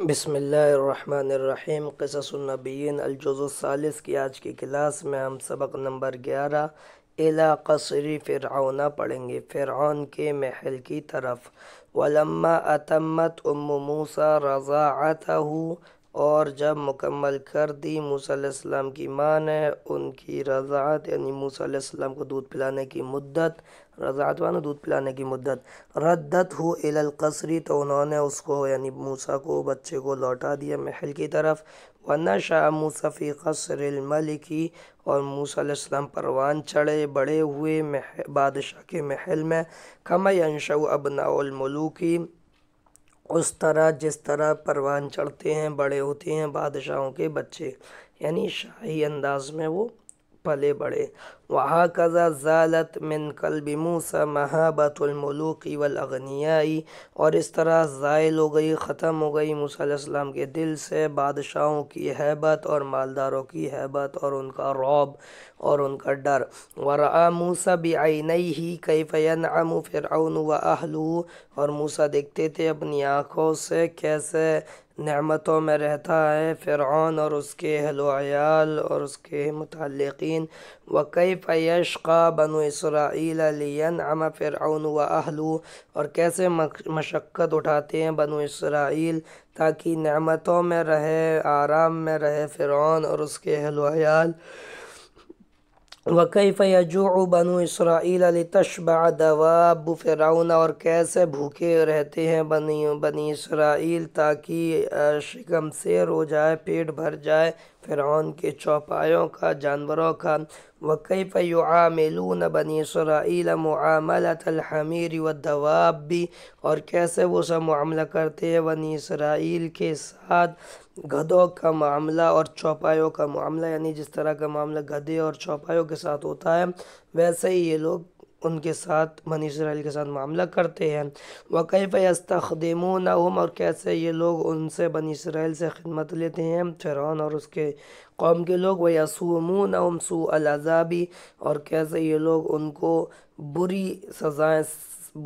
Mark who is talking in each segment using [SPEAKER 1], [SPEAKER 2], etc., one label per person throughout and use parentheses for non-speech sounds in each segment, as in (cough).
[SPEAKER 1] بسم اللہ الرحمن الرحیم قصص النبیین الجز الثالث کی آج کی کلاس میں ہم سبق نمبر گیارہ قصری فرعونہ پڑھیں گے فرعون کے محل کی طرف ولما اتمت ام موسیٰ رضاعتہو اور جب مکمل کر دی موسیٰ علیہ السلام کی ماں نے ان کی رضاعت یعنی موسیٰ علیہ السلام کو دودھ پلانے کی مدت رضاعتوانہ دودھ پلانے کی مدت ردت ہو القصری تو انہوں نے اس کو یعنی موسیٰ کو بچے کو لوٹا دیا محل کی طرف ورنہ شاہ فِي قَصْرِ قصر اور موسیٰ علیہ السلام پروان چڑھے بڑے ہوئے بادشاہ کے محل میں کمع انشاء البنا الْمُلُوكِ اس طرح جس طرح پروان چڑھتے ہیں بڑے ہوتے ہیں بادشاہوں کے بچے یعنی شاہی انداز میں وہ پلے بڑے وہاں کذا ذالت من قلب موسا محابت الملو والاغنیائی اور اس طرح زائل ہو گئی ختم ہو گئی موسیٰ علیہ السلام کے دل سے بادشاہوں کی حیبت اور مالداروں کی حیبت اور ان کا روب اور ان کا ڈر ورعا موسیٰ سا ہی کیف ینعم فرعون و اہلو اور موسیٰ دیکھتے تھے اپنی آنکھوں سے کیسے نعمتوں میں رہتا ہے فرعون اور اس کے اہل و عیال اور اس کے متعلقین وکیف یشقا بنو اسرائیل لینعم فرعون و اہلو اور کیسے مشقت اٹھاتے ہیں بنو اسرائیل تاکہ نعمتوں میں رہے آرام میں رہے فرعون اور اس کے اہل و عیال وقی فجو بنو اسرائیل علی تشبہ دوا اور کیسے بھوکے رہتے ہیں بنی بنی اسرائیل تاکہ شکم سیر ہو جائے پیٹ بھر جائے فرعون کے چوپایوں کا جانوروں کا وکی فیو عاملون بنی سرائیل مملط الحمیری ودوا بھی اور کیسے وہ سب معاملہ کرتے ہیں بنی اسرائیل کے ساتھ گدوں کا معاملہ اور چوپایوں کا معاملہ یعنی جس طرح کا معاملہ گدے اور چوپایوں کے ساتھ ہوتا ہے ویسے ہی یہ لوگ ان کے ساتھ بنی اسرائیل کے ساتھ معاملہ کرتے ہیں وَقَيْفَ يَسْتَخْدِمُونَهُمْ اور کیسے یہ لوگ ان سے بنی اسرائیل سے خدمت لیتے ہیں فیرون اور اس کے قوم کے لوگ وَيَسُومُونَهُمْ سُوءَ الْعَذَابِ اور کیسے یہ لوگ ان کو بری سزائیں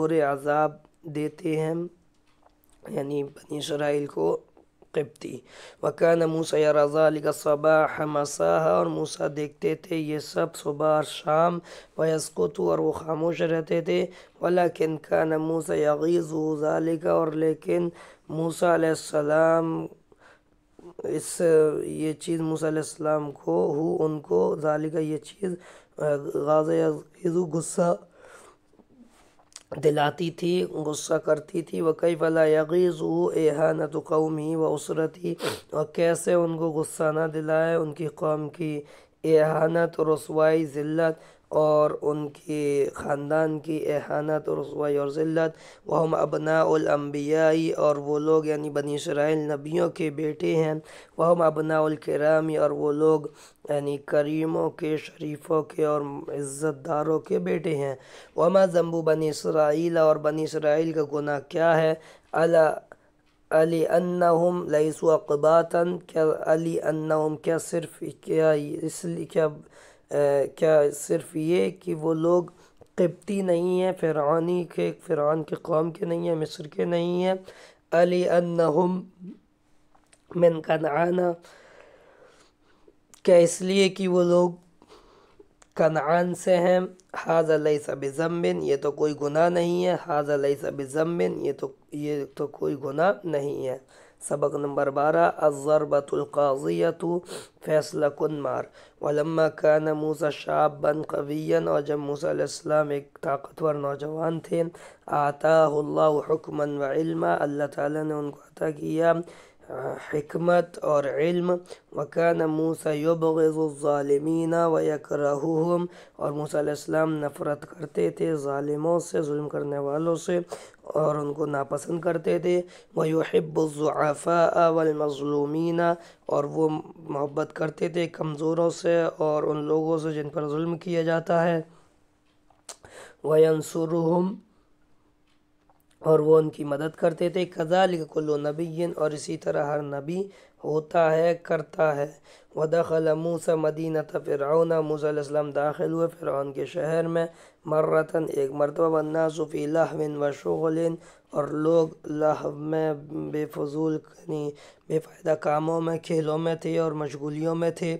[SPEAKER 1] برے عذاب دیتے ہیں یعنی بنی اسرائیل کو قبطی وکان موسیٰ رضا علی کا صبح اور موسیٰ دیکھتے تھے یہ سب صبح اور شام ویسکتو اور وہ خاموش رہتے تھے ولیکن کان موسیٰ یغیز ہو اور لیکن موسیٰ علیہ السلام اس یہ چیز موسیٰ علیہ السلام کو ہو ان کو ظالقہ یہ چیز غازہ عز غصہ دلاتی تھی غصہ کرتی تھی وہ کئی بلا عغیز او احانت قومی و اسرتی اور کیسے ان کو غصہ نہ دلائے ان کی قوم کی احانت رسوائی ذلت اور ان کی خاندان کی احانت اور رسوائی اور ذلت وہم ابنا الانبیائی اور وہ لوگ یعنی بنی اسرائیل نبیوں کے بیٹے ہیں وہم ابنا الکرامی اور وہ لوگ یعنی کریموں کے شریفوں کے اور عزت داروں کے بیٹے ہیں وہ بنی اسرائیل اور بنی اسرائیل کا گناہ کیا ہے اللہ علی انہم لئیس و کیا علی انہم کیا صرف کیا اس لیے کیا کیا صرف یہ کہ وہ لوگ قبطی نہیں ہیں فرعانی کے فرعان کے قوم کے نہیں ہیں مصر کے نہیں ہیں علی انہم من کنعانا کیا اس لیے کہ وہ لوگ کنعان سے ہیں حاض علیہ سب ضم یہ تو کوئی گناہ نہیں ہے حاض علیہ سب ضم یہ تو یہ تو کوئی گناہ نہیں ہے سبق نمبر بارا الضربة القاضية فيصل كنمار ولما كان موسى شابا قويا وجم موسى الإسلام طاقت ورنوجوان تين آتاه الله حكما وعلما اللہ تعالى نے ان کو عطا کیا حکمت اور علم موسیٰ یبغض الظالمین ویکرہوہم اور موسیٰ اور السلام نفرت کرتے تھے ظالموں سے ظلم کرنے والوں سے اور ان کو ناپسند کرتے تھے وہ الزعفاء والمظلومین اور وہ محبت کرتے تھے کمزوروں سے اور ان لوگوں سے جن پر ظلم کیا جاتا ہے وینصرہم اور وہ ان کی مدد کرتے تھے کلو قلعین اور اسی طرح ہر نبی ہوتا ہے کرتا ہے ودخل موسیٰ مدینہ علیہ السلام داخل ہوئے فرعون کے شہر میں مرتن ایک مرتبہ ناصوفی و شغل اور لوگ میں بے فضول یعنی بے فائدہ کاموں میں کھیلوں میں تھے اور مشغولیوں میں تھے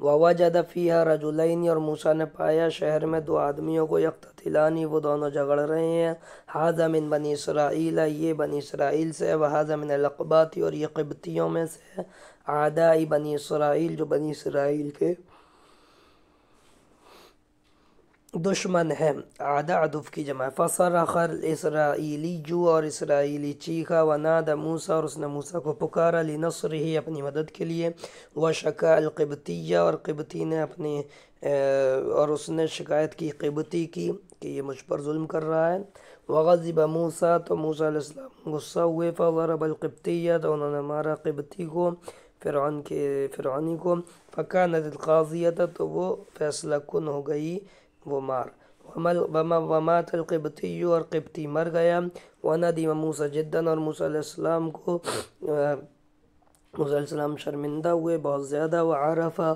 [SPEAKER 1] وہ جفیہ راج اور موسا نے پایا شہر میں دو آدمیوں کو یقتتلانی وہ دونوں جھگڑ رہے ہیں من بنی اسرائیل ہے یہ بنی اسرائیل سے وہ من الاقباتی اور یہ قبطیوں میں سے آدھائی بنی اسرائیل جو بنی اسرائیل کے دشمن ہے آدھا ادب کی جماعت اخر اسرائیلی جو اور اسرائیلی چیخا و ناد موسا اور اس نے موسا کو پکارا لنصر نثر ہی اپنی مدد کے لیے و شکا القبطیہ اور قبتی نے اپنی اور اس نے شکایت کی قبتی کی کہ یہ مجھ پر ظلم کر رہا ہے وغضب غذیب تو موسا علیہ السلام غصہ ہوئے فضرب القبطیہ تو انہوں نے مارا قبتی کو فرعن کے فرعونی کو پکا نظرقا دیا تھا تو وہ فیصلہ کن ہو گئی وہ وما ومات القبطی اور قبطی مر گیا وانا دیم موسا جدن اور علیہ السلام کو علیہ السلام شرمندہ ہوئے بہت زیادہ وہ عرفہ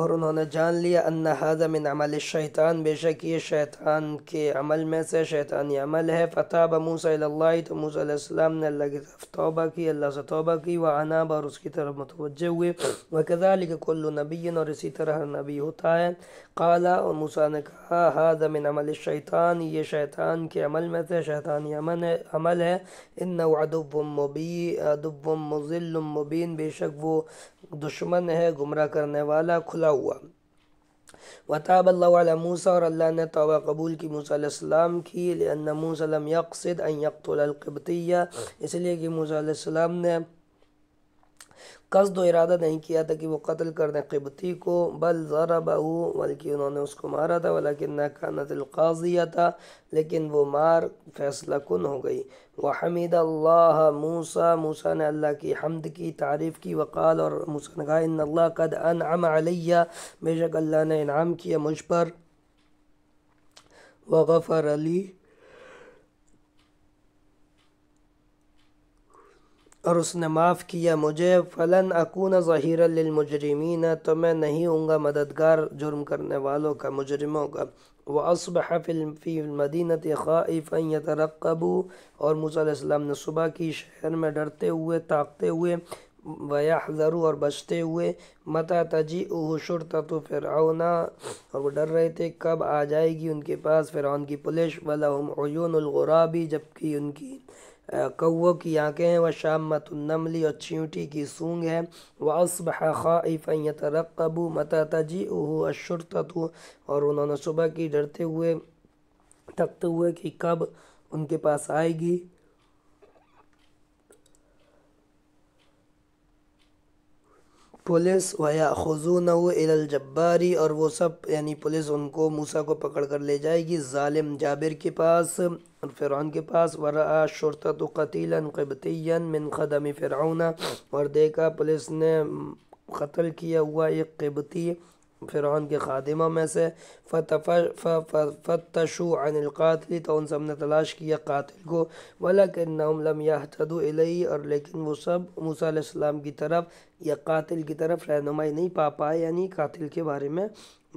[SPEAKER 1] اور انہوں نے جان لیا اللہ من عمل الشیطان بے شک یہ شیطان کے عمل میں سے شیطانی عمل ہے فتح بموں اللہ تو موسیٰ علیہ السلام نے اللہ کی طرف توبہ کی اللہ سے توبہ کی وہ اناب اور اس کی طرف متوجہ ہوئے وہ کتا کل نبی اور اسی طرح نبی ہوتا ہے قالا اور موسیٰ نے کہا من عمل الشیطان یہ شیطان کے عمل میں سے شیطانی عمل ہے عمل ہے ان ادب مبی مبین ادب المض بے شک وہ دشمن ہے گمراہ کرنے والا کھلا हुआ वताब अल्लाह मूसा और अल्लाह ने तोबा कबूल की मूसम की लम यकसद यकतलकबतिया इसलिए कि मूसम ने قصد و ارادہ نہیں کیا تھا کہ وہ قتل کر دیں قبطی کو بل ذرا بہو ہو بلکہ انہوں نے اس کو مارا تھا ولیکن نہ کا نلقاص تھا لیکن وہ مار فیصلہ کن ہو گئی وہ حمید اللہ موسا موسا نے اللہ کی حمد کی تعریف کی وقال اور نے کہا ان اللہ قد انعم علیہ بے شک اللہ نے انعام کیا مجھ پر وغفر علی اور اس نے معاف کیا مجھے فلن اکون ظہیر للمجرمین تو میں نہیں ہوں گا مددگار جرم کرنے والوں کا مجرموں کا وہ عصب ہے فی المدینت خواہ فیت رقبو اور علیہ السلام نے صبح کی شہر میں ڈرتے ہوئے طاقتے ہوئے بیاحضر اور بچتے ہوئے متی او حشرتا تو اور وہ ڈر رہے تھے کب آ جائے گی ان کے پاس فرعون کی پلیش بلاون عیون الغرابی جب ان کی کوو کی آنکھیں ہیں وہ النملی اور چیونٹی کی سونگ ہے وہ خَائِفًا يَتَرَقَّبُ مَتَا تَجِئُهُ متی اور انہوں نے صبح کی ڈرتے ہوئے تکتے ہوئے کہ کب ان کے پاس آئے گی پولیس ویا خزون اََ الجباری اور وہ سب یعنی پولیس ان کو موسا کو پکڑ کر لے جائے گی ظالم جابر کے پاس اور فرعون کے پاس ورا شرطۃ و قطیلاَََََََََََ من قدم فرعون اور دیکھا پولیس نے قتل کیا ہوا ایک قبطی فرعون کے خادموں میں سے فتشو عن القاتل تو ان سب نے تلاش کیا قاتل کو بلاک لم یحتدو تدو اور لیکن وہ سب موسیٰ علیہ السلام کی طرف یا قاتل کی طرف رہنمائی نہیں پا پائے یعنی قاتل کے بارے میں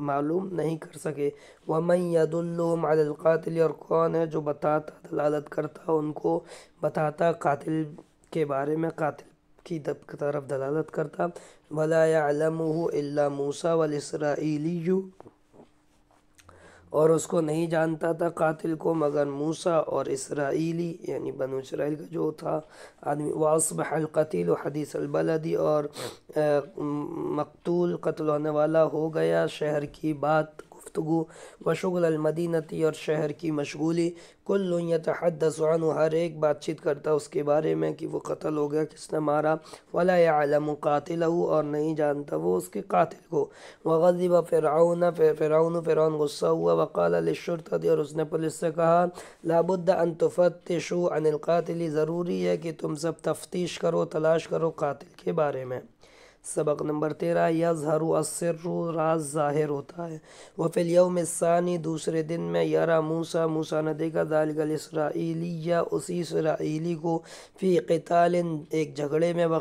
[SPEAKER 1] معلوم نہیں کر سکے وَمَنْ يَدُلُّهُمْ عَلَى الْقَاتِلِ اور کون ہے جو بتاتا دلالت کرتا ان کو بتاتا قاتل کے بارے میں قاتل کی طرف دلالت کرتا بھلا علم موسیٰ ولاسرا عیلی اور اس کو نہیں جانتا تھا قاتل کو مگر موسیٰ اور اسرائیلی یعنی بنو اسرائیل کا جو تھا آدمی واصبح و حدیث البلدی اور مقتول قتل ہونے والا ہو گیا شہر کی بات گفتگو بشغل المدینتی اور شہر کی مشغولی کل یتحدث عنہ ہر ایک بات چیت کرتا اس کے بارے میں کہ وہ قتل ہو گیا کس نے مارا ولا عالم قاتلہ اور نہیں جانتا وہ اس کے قاتل کو و فرعون فرعون فرعون غصہ ہوا وقال للشرطہ اور اس نے پولیس سے کہا لابد ان تفتشوا عن القاتل ضروری ہے کہ تم سب تفتیش کرو تلاش کرو قاتل کے بارے میں سبق نمبر تیرہ یا زہر اصر راز ظاہر ہوتا ہے وفیوم ثانی دوسرے دن میں یارا موسا موسا نے دیکھا دال الاسرائیلی اسرائیلی یا اسی اسرائیلی کو فی قتال ایک جھگڑے میں و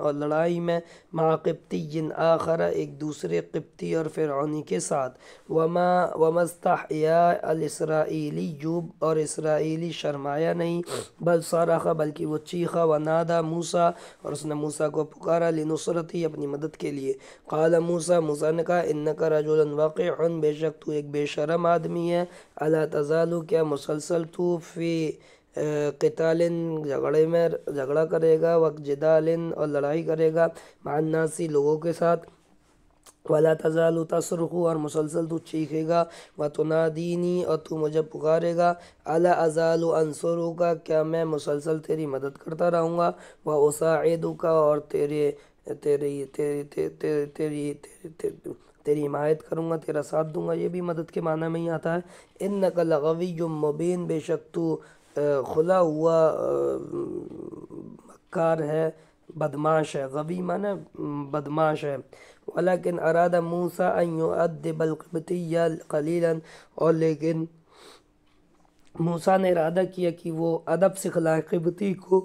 [SPEAKER 1] اور لڑائی میں مع قبطی آخر ایک دوسرے قبطی اور فرعونی کے ساتھ وما و الاسرائیلی یا اور اسرائیلی شرمایا نہیں بل سارا بلکہ وہ چیخا و نادا موسا اور اس نے موسا کو پکارا لنصر صورت ہی اپنی مدد کے لیے قال موسیٰ موسیٰ نے کہا انکا رجولا واقع بے شک تو ایک بے شرم آدمی ہے اللہ تزالو کیا مسلسل تو فی قتال جھگڑے میں جھگڑا کرے گا وقت جدال اور لڑائی کرے گا معناسی لوگوں کے ساتھ ولا تزال تصرخ اور مسلسل تو چیخے گا و تنادینی اور تو مجھے پکارے گا الا ازال انصروں کا کیا میں مسلسل تیری مدد کرتا رہوں گا و اساعدوں کا اور تیرے تیری تیری تیری تیری حمایت کروں گا تیرا ساتھ دوں گا یہ بھی مدد کے معنی میں ہی آتا ہے ان نقل غوی جو مبین بے شک تو کھلا ہوا کار ہے بدماش ہے غوی معنی بدماش ہے ولیکن ارادہ موسا ادب القبتی یا قلیلا اور لیکن موسیٰ نے ارادہ کیا کہ وہ ادب سکھلائے قبطی کو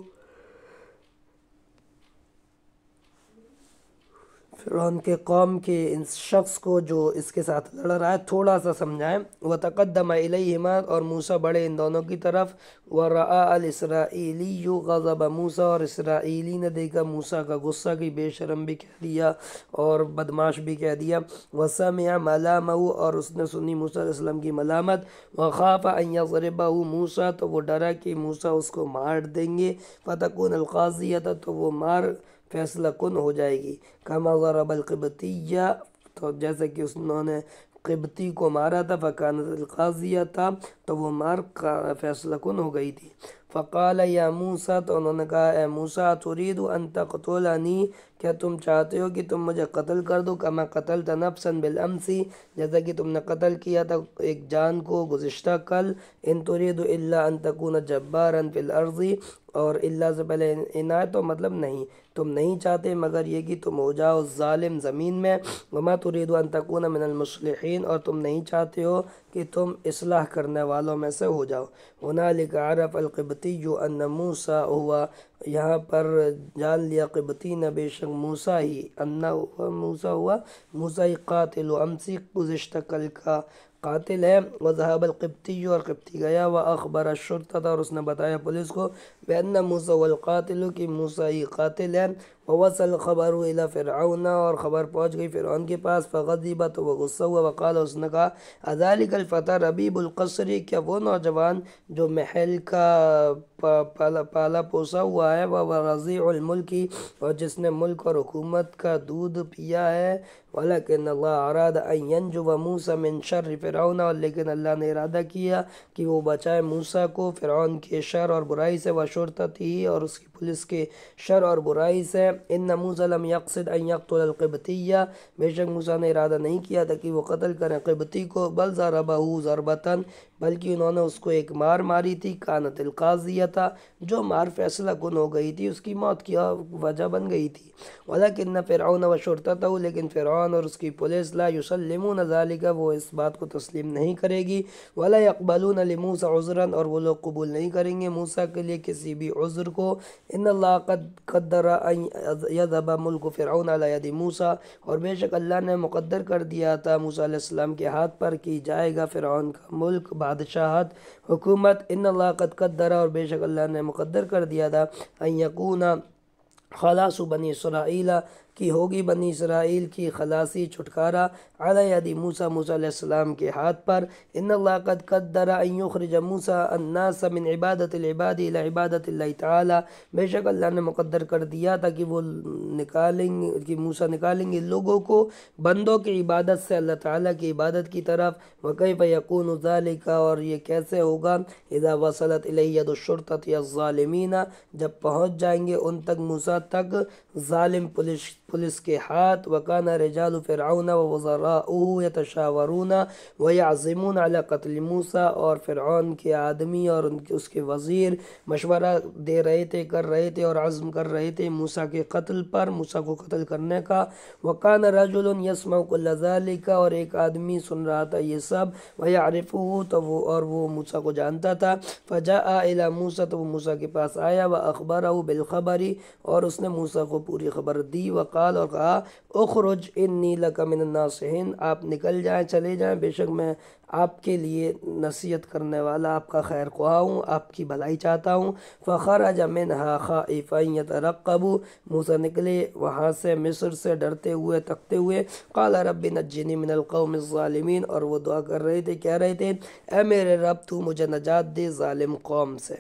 [SPEAKER 1] ان کے قوم کے ان شخص کو جو اس کے ساتھ لڑ رہا ہے تھوڑا سا سمجھائیں وہ تقدم علیہما اور موسا بڑے ان دونوں کی طرف و را السرا یو غذبہ موسا اور اسرائیلی نے دیکھا موسا کا غصہ کی بے شرم بھی کہہ دیا اور بدماش بھی کہہ دیا وسا میاں اور اس نے سنی موسا علیہ السلام کی ملامت و خواب عیاں ضربا موسا تو وہ ڈرا کہ موسا اس کو مار دیں گے فتق و تھا تو وہ مار فیصلہ کن ہو جائے گی کما ضرب القبطیہ تو جیسا کہ اس انہوں نے قبطی کو مارا تھا فکانت القاضیہ تھا تو وہ مار کا فیصلہ کن ہو گئی تھی فقال یا موسا تو انہوں نے کہا اے موسا تورید ان انتقتانی کیا تم چاہتے ہو کہ تم مجھے قتل کر دو کما قتل نفسا بالامسی جیسا کہ تم نے قتل کیا تھا ایک جان کو گزشتہ کل ان تورید اللہ تکون جبارا فی الارض اور اللہ سے پہلے عنایت تو مطلب نہیں تم نہیں چاہتے مگر یہ کہ تم ہو جاؤ ظالم زمین میں وما تريد ان تکون من المسلحين اور تم نہیں چاہتے ہو کہ تم اصلاح کرنے والوں میں سے ہو جاؤ غنٰ عرف القبطی جو ان موسا ہوا یہاں پر جان لیا ليا بے شک موسیٰ ہی انا موسیٰ ہوا ہی قاتل امسی سيخ گزشتہ کا قاتل ہے وہ زحابل قبتی اور قبتی گیا وہ اخبار اشرتا تھا اور اس نے بتایا پولیس کو بینا موسیٰ والقاتل کی موسیٰ ہی قاتل ہے وصل خبر الخبر فرعون اور خبر پہنچ گئی فرعون کے پاس فغذیبہ تو وہ غصہ ہوا وقال اس نے کہا عظالغ الفتح ربیب القصری کیا وہ نوجوان جو محل کا پالا پوسا ہوا ہے وہ رضیع الملکی اور جس نے ملک اور حکومت کا دودھ پیا ہے ولیکن اللہ اراد ان ینجو موسیٰ من شر فرعون اور لیکن اللہ نے ارادہ کیا کہ وہ بچائے موسیٰ کو فرعون کے شر اور برائی سے و ہی تھی اور اس کی پولیس کے شر اور برائی سے ان نموز یقتل القبطیہ بے شک موسیٰ نے ارادہ نہیں کیا تھا کہ وہ قتل کریں قبطی کو بل با حوز بلکہ انہوں نے اس کو ایک مار ماری تھی کانت القاضیہ تھا جو مار فیصلہ کن ہو گئی تھی اس کی موت کی وجہ بن گئی تھی ولیکن فرعون و شرطتہ تھا لیکن فرعون اور اس کی پولیس لا یسلمون ذالکہ وہ اس بات کو تسلیم نہیں کرے گی ولا یقبلون لموسیٰ عذرا اور وہ لوگ قبول نہیں کریں گے موسیٰ کے لیے کسی بھی عذر کو ان اللہ قد قدر یذب ملک فرعون علی یدی موسیٰ اور بے شک اللہ نے مقدر کر دیا تھا موسیٰ علیہ السلام کے ہاتھ پر کی جائے گا فرعون کا ملک بات بادشاہت حکومت ان اللہ قد قدرہ اور بے شک اللہ نے مقدر کر دیا تھا نا خلاص بنی اسرائیل کی ہوگی بنی اسرائیل کی خلاصی چھٹکارا علی عدیم موسیٰ موسیٰ علیہ السلام کے ہاتھ پر ان اللہ قد قدر ان یخرج موسیٰ الناس من عبادت العباد الى عبادت اللہ تعالی بے شک اللہ نے مقدر کر دیا کہ وہ نکالیں گے کہ موسیٰ نکالیں گے لوگوں کو بندوں کی عبادت سے اللہ تعالیٰ کی عبادت کی طرف وکیف یقون ذالکا اور یہ کیسے ہوگا اذا وصلت الید الشرطت یا الظالمین جب پہنچ جائیں گے ان تک موسیٰ تک ظالم پولیس پولیس کے ہاتھ وکان رجال فرعون و وزراؤہ یتشاورون وزرا یعظمون علی قتل موسا اور فرعون کے آدمی اور ان کے اس کے وزیر مشورہ دے رہے تھے کر رہے تھے اور عزم کر رہے تھے موسیٰ کے قتل پر موسیٰ کو قتل کرنے کا وکان رجل یسمع کل ذالک اور ایک آدمی سن رہا تھا یہ سب و ہو تو وہ اور وہ موسا کو جانتا تھا فجاء الی موسیٰ تو وہ موسیٰ کے پاس آیا و اخبار بالخبری اور اس نے موسیٰ کو پوری خبر دی وقال اور کہا اخرج انی من الناصحین آپ نکل جائیں چلے جائیں بے شک میں آپ کے لیے نصیحت کرنے والا آپ کا خیر خواہ ہوں آپ کی بھلائی چاہتا ہوں فخرج منہا ہا یترقبو موسیٰ نکلے وہاں سے مصر سے ڈرتے ہوئے تکتے ہوئے قال رب نجنی من القوم الظالمین اور وہ دعا کر رہے تھے کہہ رہے تھے اے میرے رب تو مجھے نجات دے ظالم قوم سے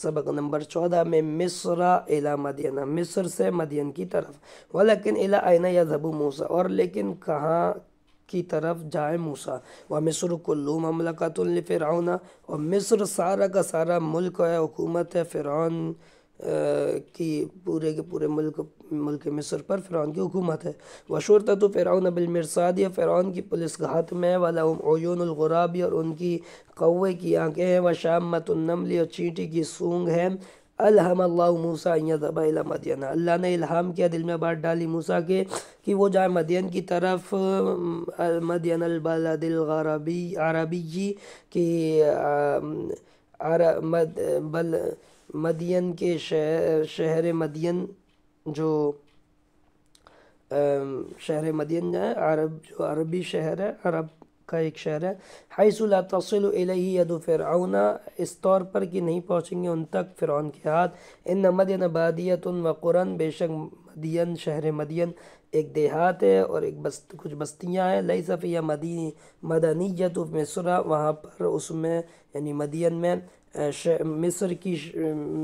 [SPEAKER 1] سبق نمبر چودہ میں مصرا الی مدینہ مصر سے مدین کی طرف ولیکن الى آئینہ یا زبو موسیٰ اور لیکن کہاں کی طرف جائے موسیٰ ومصر مصر مملکت لفرعون ومصر اور مصر سارا کا سارا ملک ہے حکومت ہے فرعون کی پورے کے پورے ملک ملک مصر پر فرعون کی حکومت ہے وشورتہ تو فرعون بالمرساد یا فرعون کی پولیس گھات میں والا عیون الغرابی اور ان کی قوے کی آنکھیں ہیں و شامت اور چینٹی کی سونگ ہیں الحم اللہ موسیٰ موسا مدینہ اللہ نے الہام کیا دل میں بات ڈالی موسیٰ کے کہ وہ جائے مدین کی طرف مدین البلد غربی عربی جی کہ مدین کے شہر مدین جو شہر مدین ہے عرب جو عربی شہر ہے عرب کا ایک شہر ہے حیث لا تصل الیہ یدو فرعون اس طور پر کہ نہیں پہنچیں گے ان تک فرعون کے ہاتھ ان مدین بادیت و قرن بے شک مدین شہر مدین ایک دیہات ہے اور ایک بست کچھ بستیاں ہیں لئی صفیہ مدینی مدنی یت میں سرا وہاں پر اس میں یعنی مدین میں مصر کی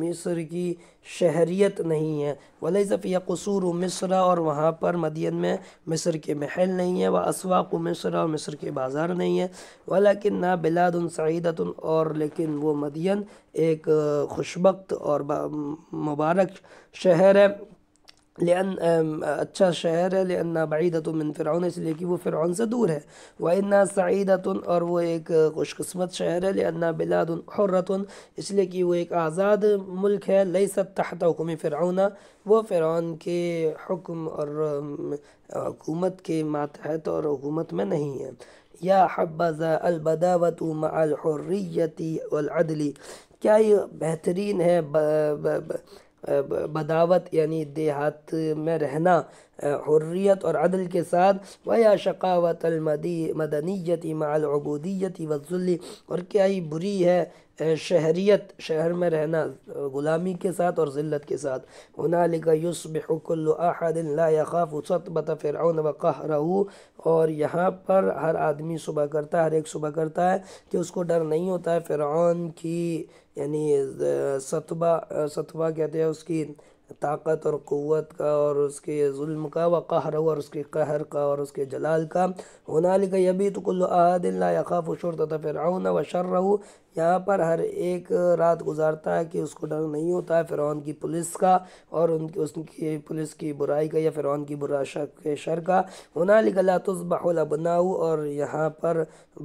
[SPEAKER 1] مصر کی شہریت نہیں ہے ولی صاف قصور و مصر اور وہاں پر مدین میں مصر کے محل نہیں ہے وہ اسواق و مصر اور مصر کے بازار نہیں ہے ولیکن نہ بلاد سعیدت اور لیکن وہ مدین ایک خوشبخت اور مبارک شہر ہے لأن अच्छा शहर है لأنها بعيدة من فرعون इसलिए कि वो فرعون से दूर है وإنها سعيدة और वो एक खुशकस्मत शहर है لأنها بلاد حرة इसलिए कि वो एक आज़ाद मुल्क है ليست تحت حكم فرعون वो فرعون के हुक्म और हुकूमत के मातहत और हुकूमत में नहीं है या हब्बा अलबदावत मल हुर्रियती वलअदली क्या ये बेहतरीन है ब, ब, ब, بداوت یعنی دیہات میں رہنا حریت اور عدل کے ساتھ ویا شقاوت المدی مدنیت مع العبودیت وزلی اور کیا ہی بری ہے شہریت شہر میں رہنا غلامی کے ساتھ اور ذلت کے ساتھ منع لس کل احد لا یخاف وسط بتا فرعون وقہ اور یہاں پر ہر آدمی صبح کرتا ہے ہر ایک صبح کرتا ہے کہ اس کو ڈر نہیں ہوتا ہے فرعون کی یعنی ستبہ ستبہ کہتے ہیں اس کی طاقت اور قوت کا اور اس کے ظلم کا و قہر اور اس کے قہر کا اور اس کے جلال کا ہنالک نالکا ابھی تو کل عاد شور شرط فراؤن و شر رہو یہاں پر ہر ایک رات گزارتا ہے کہ اس کو ڈر نہیں ہوتا ہے فرعون کی پولیس کا اور ان کی اس کی پولیس کی برائی کا یا فرعون کی برا شک شر کا ہنالک نہ تصبح لاتس اور یہاں پر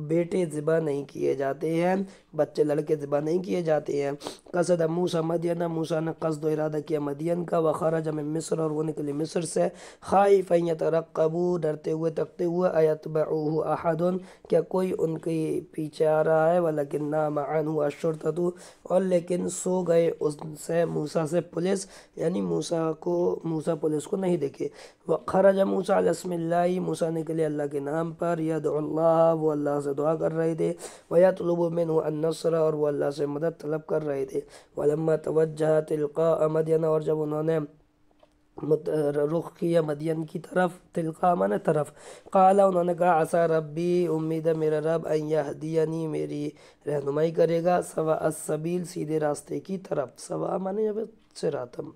[SPEAKER 1] بیٹے ذبح نہیں کیے جاتے ہیں بچے لڑکے ذبح نہیں کیے جاتے ہیں قصد موسیٰ مدینہ موسا نے قصد و ارادہ کیا مدینہ مدین کا وخارج میں مصر اور وہ نکلے مصر سے خائف یترقبو ڈرتے ہوئے تکتے ہوئے ایتبعوہ احدن کیا کوئی ان کی پیچھے آ رہا ہے ولیکن نام عنہ اشرتتو اور لیکن سو گئے اس سے موسیٰ سے پولیس یعنی موسیٰ کو موسیٰ پولیس کو نہیں دیکھے وخرج موسیٰ علیہ اسم اللہ موسیٰ نکلے اللہ کے نام پر یدعو اللہ وہ اللہ سے دعا کر رہے تھے ویطلب منہ النصر اور وہ اللہ سے مدد طلب کر رہے تھے ولما توجہ تلقاء مدینہ اور جب انہوں نے رخ کیا مدین کی طرف تلقا مانے طرف قالا انہوں نے کہا عصا ربی امید ہے میرا رب عین ہدی میری رہنمائی کرے گا سوا السبیل سیدھے راستے کی طرف سوا مانے جب سراتم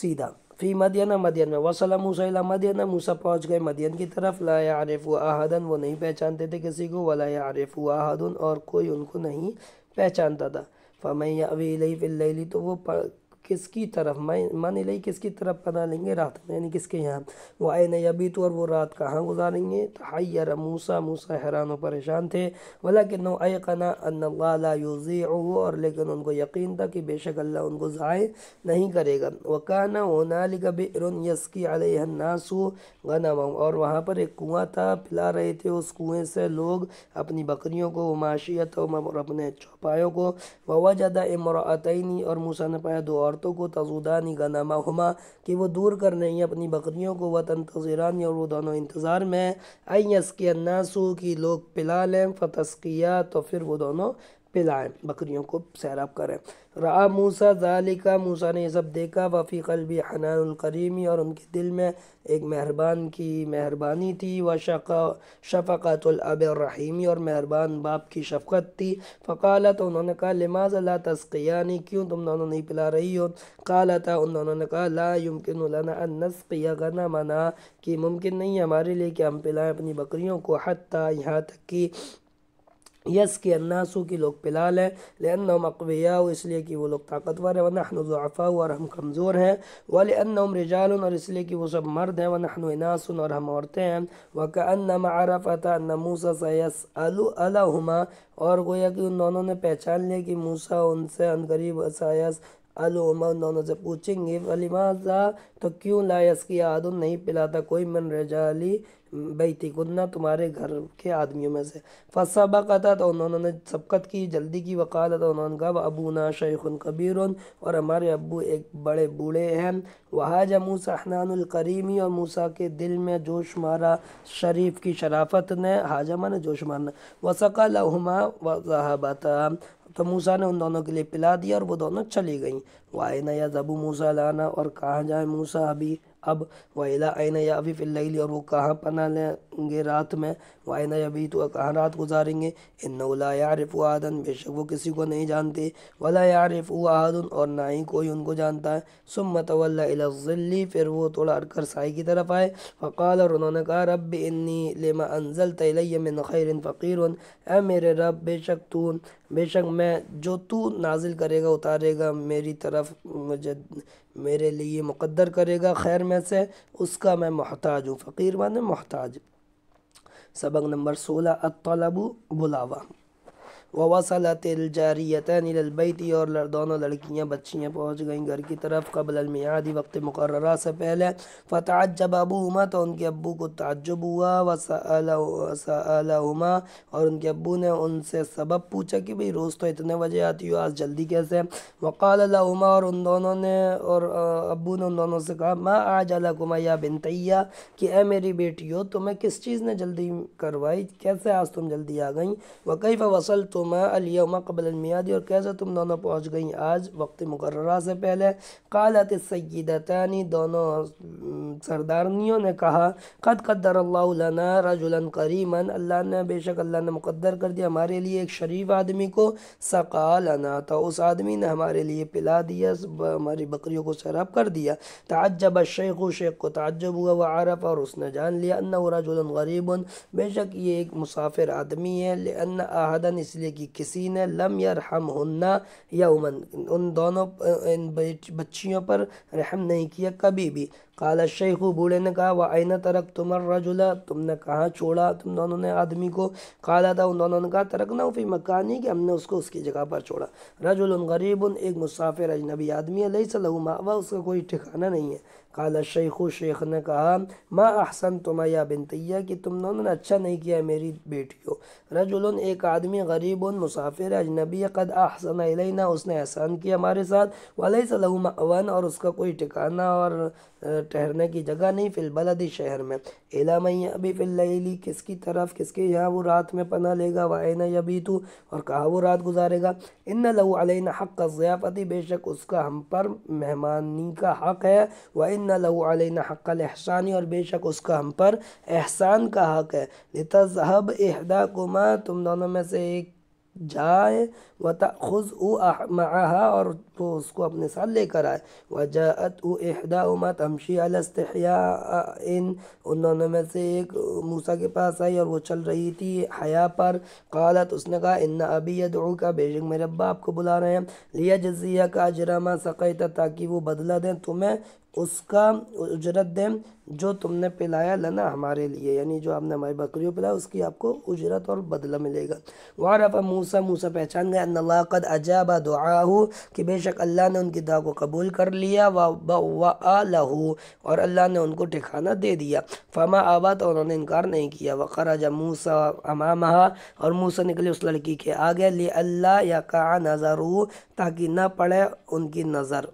[SPEAKER 1] سیدھا فی مدینہ مدین میں وصل موسیٰ الہ مدینہ موسیٰ پہنچ گئے مدین کی طرف لا یعرفو آہدن وہ نہیں پہچانتے تھے کسی کو ولا یعرفو آہدن اور کوئی ان کو نہیں پہچانتا تھا فَمَنْ يَعْوِي لَيْفِ اللَّيْلِ تو وہ کس کی طرف مانی لئی کس کی طرف پناہ لیں گے رات میں یعنی کس کے یہاں وہ اے نبی تو اور وہ رات کہاں گزاریں گے تحیر موسیٰ موسیٰ حیران و پریشان تھے ولیکن نو ایقنا ان اللہ لا یوزی اور لیکن ان کو یقین تھا کہ بے شک اللہ ان کو ضائع نہیں کرے گا وکانا کہنا و نال یسکی علیہ الناسو غن اور وہاں پر ایک کنواں تھا پلا رہے تھے اس کنویں سے لوگ اپنی بکریوں کو معاشیت اور اپنے چوپایوں کو ووجد وا اور موسیٰ نے پایا دو اور عورتوں کو تزودانی کا نامہ ہما کہ وہ دور کر ہیں اپنی بکریوں کو وطن تزیرانی اور وہ دونوں انتظار میں کی لوگ پلا لیں فتس تو پھر وہ دونوں پلائیں بکریوں کو سیراب کریں را موسا ذالکا موسا نے یہ سب دیکھا وفی قلبی حنان القریمی اور ان کے دل میں ایک مہربان کی مہربانی تھی و العب الرحیمی اور مہربان باپ کی شفقت تھی فقالت انہوں نے کہا لماز لا تسقیانی کیوں تم انہوں نے نہیں پلا رہی ہو قالتا انہوں نے کہا لا یمکن لنا ان نسقی غنا منا کہ ممکن نہیں ہمارے لیے کہ ہم پلائیں اپنی بکریوں کو حتی یہاں تک کہ یس کہ اناسو کی لوگ پلال ہیں لِ اقویاء اس لیے کہ وہ لوگ طاقتور ہیں ونحن ضعفاء اور ہم کمزور ہیں وہ رجال ان اور اس لیے کہ وہ سب مرد ہیں ونحن اناس اور ہم عورتیں ہیں ان عارا فاتا ان سیس سيس الما اور گویا کہ ان دونوں نے پہچان لیا کہ موسیٰ ان سے ان قریب سیس علامہ انہوں سے پوچھیں گے علیما تو کیوں لا یسکی آدم نہیں پلاتا کوئی من رجالی بیتی کنہ تمہارے گھر کے آدمیوں میں سے فصابہ تو انہوں نے سبقت کی جلدی کی وقالت انہوں نے کہا ابو نا کبیر اور ہمارے ابو ایک بڑے بوڑھے ہیں وہ موسیٰ حنان القریمی اور موسیٰ کے دل میں جوش مارا شریف کی شرافت نے حاجمہ نے جوش مارنا وسقا لہما وضاحبہ تو موسیٰ نے ان دونوں کے لیے پلا دیا اور وہ دونوں چلی گئیں وہ يَا نیا مُوسَى لَانَا لانا اور کہاں جائیں موسیٰ ابھی اب وہ لا آئین ابھی اللَّيْلِ اور وہ کہاں پناہ لیں گے رات میں معنہ ابھی تو رات گزاریں گے انَََلا یارف یعرف آدن بے شک وہ کسی کو نہیں جانتے ولا یارف آدن اور نہ ہی کوئی ان کو جانتا ہے سب مت الظلی پھر وہ تھوڑا کر سائی کی طرف آئے فقال اور انہوں نے کہا رب انی لما انزل الی من خیر فقیر اے میرے رب بے شک تو بے شک میں جو تو نازل کرے گا اتارے گا میری طرف میرے لیے مقدر کرے گا خیر میں سے اس کا میں محتاج ہوں فقیر بان محتاج سبق نمبر سولہ الطلب بلاوا ووصلت الجاریتین الی رلبئی اور دونوں لڑکیاں بچیاں پہنچ گئیں گھر کی طرف قبل المیادی وقت مقررہ سے پہلے فتعجب ابوہما ابو تو ان کے ابو کو تعجب ہوا وسألہما اور ان کے ابو نے ان سے سبب پوچھا کہ بھئی روز تو اتنے بجے آتی ہو آج جلدی کیسے وقال لہما اور ان دونوں نے اور ابو نے ان دونوں سے کہا ما آج علی گما یہ کہ اے میری بیٹی ہو کس چیز نے جلدی کروائی کیسے آج تم جلدی آ گئیں وقعی وصل الیوم قبل المیادی اور کیسے تم دونوں پہنچ گئیں آج وقت مقررہ سے پہلے قالت سیدتانی دونوں سردارنیوں نے کہا قد قدر اللہ لنا رجلا کریما اللہ نے بے شک اللہ نے مقدر کر دیا ہمارے لیے ایک شریف آدمی کو سقا لنا تھا اس آدمی نے ہمارے لیے پلا دیا ہماری بکریوں کو شراب کر دیا تعجب الشیخ و شیخ کو تعجب ہوا وہ اور اس نے جان لیا رجلا غریب بے شک یہ ایک مسافر آدمی ہے آہدن اس لیے کہ کسی نے لم یرحم ہننا ان ان دونوں بچیوں پر رحم نہیں کیا کبھی بھی قال الشیخ بوڑھے نے کہا وعین ترک تمر رجلا تم نے کہاں چھوڑا تم دونوں نے آدمی کو قالا تھا ان دونوں نے کہا ترک نہ فی مکانی کہ ہم نے اس کو اس کی جگہ پر چھوڑا رجل غریب ایک مسافر اجنبی آدمی ہے لئی سلگا اس کا کوئی ٹھکانہ نہیں ہے قال شیخ و شیخ نے کہا ما احسن یا بنتیہ کہ تم انہوں نے اچھا نہیں کیا میری بیٹی کو ایک آدمی غریب مسافر اجنبی قد احسن علینا اس نے احسان کیا ہمارے ساتھ والاً اور اس کا کوئی ٹھکانہ اور ٹھہرنے کی جگہ نہیں فی البلدی شہر میں علامہ ابھی فی علی کس کی طرف کس کے یہاں وہ رات میں پناہ لے گا وائن این ابھی تو اور کہاں وہ رات گزارے گا لہو علینا حق ضیافتی بے شک اس کا ہم پر مہمانی کا حق ہے و لہو علینا حق الحسانی اور بے شک اس کا ہم پر احسان کا حق ہے لطاظہب احدا تم دونوں میں سے ایک جائے و خز او آحا اور وہ اس کو اپنے ساتھ لے کر آئے و وہ جا اہدا تمشی الستحیا ان انہوں نے میں سے ایک موسا کے پاس آئی اور وہ چل رہی تھی حیا پر قالت اس نے کہا ان ابی یدعو کا بے شک میرے ابا آپ کو بلا رہے ہیں لیا جزیہ کا اجرامہ سقیتا تاکہ وہ بدلہ دیں تمہیں اس کا اجرت دیں جو تم نے پلایا لنا ہمارے لیے یعنی جو آپ نے ہماری بکریوں پلایا اس کی آپ کو اجرت اور بدلہ ملے گا وعرف موسیٰ موسیٰ پہچان گئے ان اللہ قد عجاب دعاہو کہ بے شک اللہ نے ان کی دعا کو قبول کر لیا وا اور اللہ نے ان کو ٹھکانہ دے دیا فما آبات اور انہوں نے انکار نہیں کیا وقرج موسیٰ امامہا اور موسیٰ نکلے اس لڑکی کے آگے لے اللہ یا تاکہ نہ پڑے ان کی نظر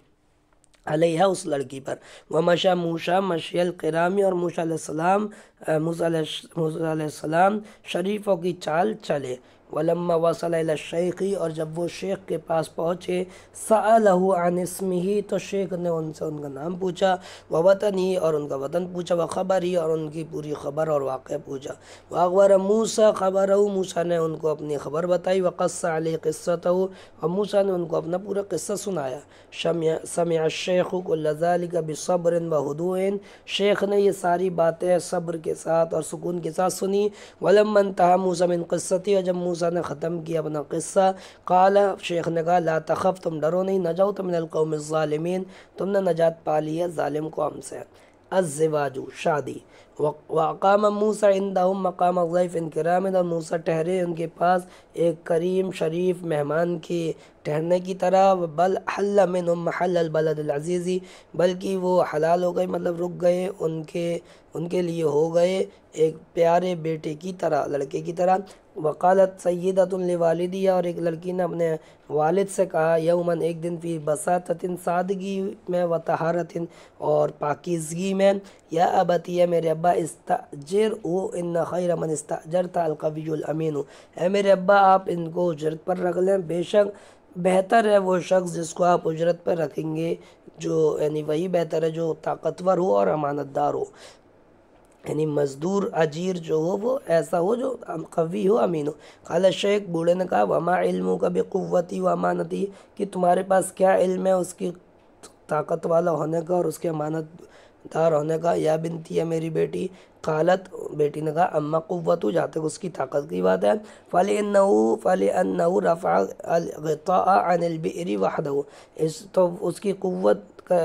[SPEAKER 1] علیہ اس لڑکی پر وہ مشا موشا مشی الکرامی اور علیہ السلام موسیٰ علیہ السلام شریفوں کی چال چلے ولما وصل صلی اللہ اور جب وہ شیخ کے پاس پہنچے عن ہی تو شیخ نے ان سے ان کا نام پوچھا وہ وطن ہی اور ان کا وطن پوچھا وہ خبر ہی اور ان کی پوری خبر اور واقعہ پوچھا اخبار منسا خبر او موسا نے ان کو اپنی خبر بتائی و قصہ علی قص اُ اور موسا نے ان کو اپنا پورا قصہ سنایا سمع شیخ و الرض علی کا بصبر بہدعین شیخ نے یہ ساری باتیں صبر کے ساتھ اور سکون کے ساتھ سنی ولم انتہا موسا من قصتی اور جب منس موسیٰ نے ختم کیا اپنا قصہ قال شیخ نے کہا لا تخف تم ڈرو نہیں نہ جاؤ تم من القوم الظالمین تم نے نجات پا لیا ظالم قوم سے الزواجو شادی وقام موسیٰ ان مقام الضیف انکرام اور موسیٰ ٹھہرے ان کے پاس ایک کریم شریف مہمان کے ٹھہرنے کی طرح حل البلد العزیزی بلکہ وہ حلال ہو گئے مطلب رک گئے ان کے ان کے لیے ہو گئے ایک پیارے بیٹے کی طرح لڑکے کی طرح وقالت سیدت والدیا اور ایک لڑکی نے اپنے والد سے کہا یومن ایک دن فی بساتتن سادگی میں و رات اور پاکیزگی میں یا ابتی ہے میرے ابا استعجر او ان خیر من استا القوی الامین اے میرے ابا آپ ان کو اجرت پر رکھ لیں بے شک بہتر ہے وہ شخص جس کو آپ اجرت پر رکھیں گے جو یعنی وہی بہتر ہے جو طاقتور ہو اور امانت دار ہو یعنی مزدور عجیر جو ہو وہ ایسا ہو جو قوی ہو امین ہو خالہ شیخ بوڑھے نے کہا وما علم کا بھی قوتی و امانتی کہ تمہارے پاس کیا علم ہے اس کی طاقت والا ہونے کا اور اس کے امانت دار ہونے کا یا بنتی ہے میری بیٹی قالت بیٹی نے کہا قوت جہاں جاتے اس کی طاقت کی بات ہے فل ان فل ان نعو رفع الغ الب عری اس تو اس کی قوت کا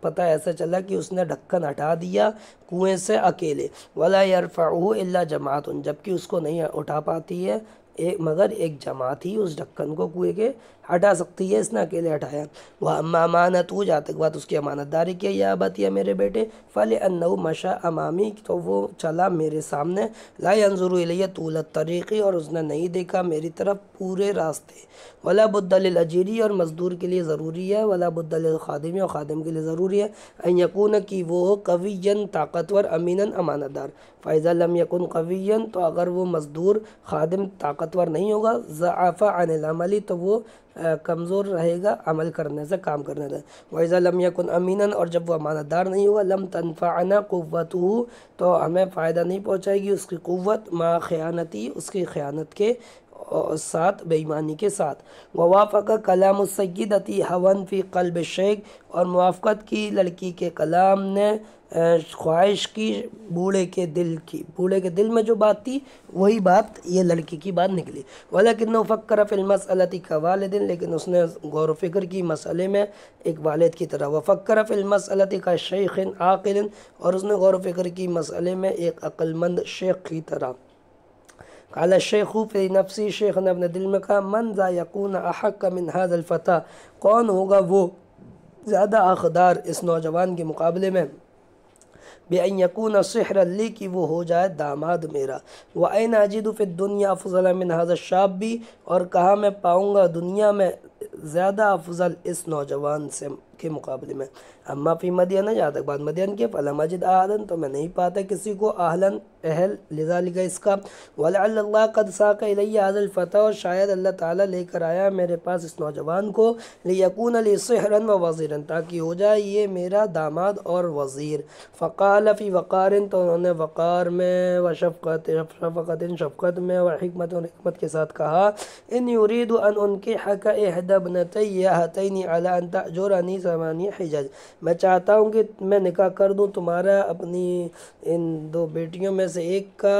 [SPEAKER 1] پتہ ایسا چلا کہ اس نے ڈھکن ہٹا دیا کنویں سے اکیلے ولا عرف الا جماعت جبکہ اس کو نہیں اٹھا پاتی ہے ایک مگر ایک جماعت ہی اس ڈکن کو کوئے کے ہٹا سکتی ہے اس نے اکیلے ہٹایا وہ اما امانت ہو جاتے بعد اس کی امانت داری کیا یا آبت یہ میرے بیٹے فل ان مشا امامی تو وہ چلا میرے سامنے لا لائے الیہ طولت طریقی اور اس نے نہیں دیکھا میری طرف پورے راستے ولا بدل الجیری اور مزدور کے لیے ضروری ہے ولا بدل ولابدلخادمی اور خادم کے لیے ضروری ہے ان یقون کی وہ ہو قوین طاقتور امیناً امانت دار فیض لم یقن قوین تو اگر وہ مزدور خادم طاقت طاقتور نہیں ہوگا ضعفہ عن العملی تو وہ کمزور رہے گا عمل کرنے سے کام کرنے سے وَإِذَا لم يَكُنْ امیناً اور جب وہ امانت دار نہیں ہوگا لم تَنْفَعَنَا قُوَّتُهُ قوت تو ہمیں فائدہ نہیں پہنچائے گی اس کی قوت ما خیانتی اس کی خیانت کے ساتھ بے ایمانی کے ساتھ ووافق کلام السّدتی حون فی قلب شیخ اور موافقت کی لڑکی کے کلام نے خواہش کی بوڑھے کے دل کی بوڑھے کے دل میں جو بات تھی وہی بات یہ لڑکی کی بات نکلی والا کتنا فی فلم صلطی کا والدین لیکن اس نے غور و فکر کی مسئلے میں ایک والد کی طرح وہ فکر فلم صلطی کا شیخ عاقل اور اس نے غور و فکر کی مسئلے میں ایک مند شیخ کی طرح قال الشیخ فی نفسی شیخ نے اپنے دل میں کہا من ذا یقون احق من هذا الفتح کون ہوگا وہ زیادہ حقدار اس نوجوان کے مقابلے میں بے یقون سحر علی کہ وہ ہو جائے داماد میرا وہ اے ناجدید پھر دنیا فضل من حضر شاب بھی اور کہاں میں پاؤں گا دنیا میں زیادہ افضل اس نوجوان سے کے مقابلے میں اما فی مدینہ جہاں تک بات مدین کے فلا مجد آہلن تو میں نہیں پاتا کسی کو آہلن اہل لذا لکھا اس کا ولعل اللہ قد ساق الیہ حضر الفتح اور شاید اللہ تعالیٰ لے کر آیا میرے پاس اس نوجوان کو لیکون علی صحرن و وزیرن تاکہ ہو جائے یہ میرا داماد اور وزیر فقال فی وقارن تو انہوں نے وقار میں و شفقت شفقت شفقت میں و حکمت اور حکمت کے ساتھ کہا ان یرید ان ان کے حق احدبنتیہتین علی ان تأجرنی میں چاہتا ہوں کہ میں نکاح کر دوں تمہارا اپنی ان دو بیٹیوں میں سے ایک کا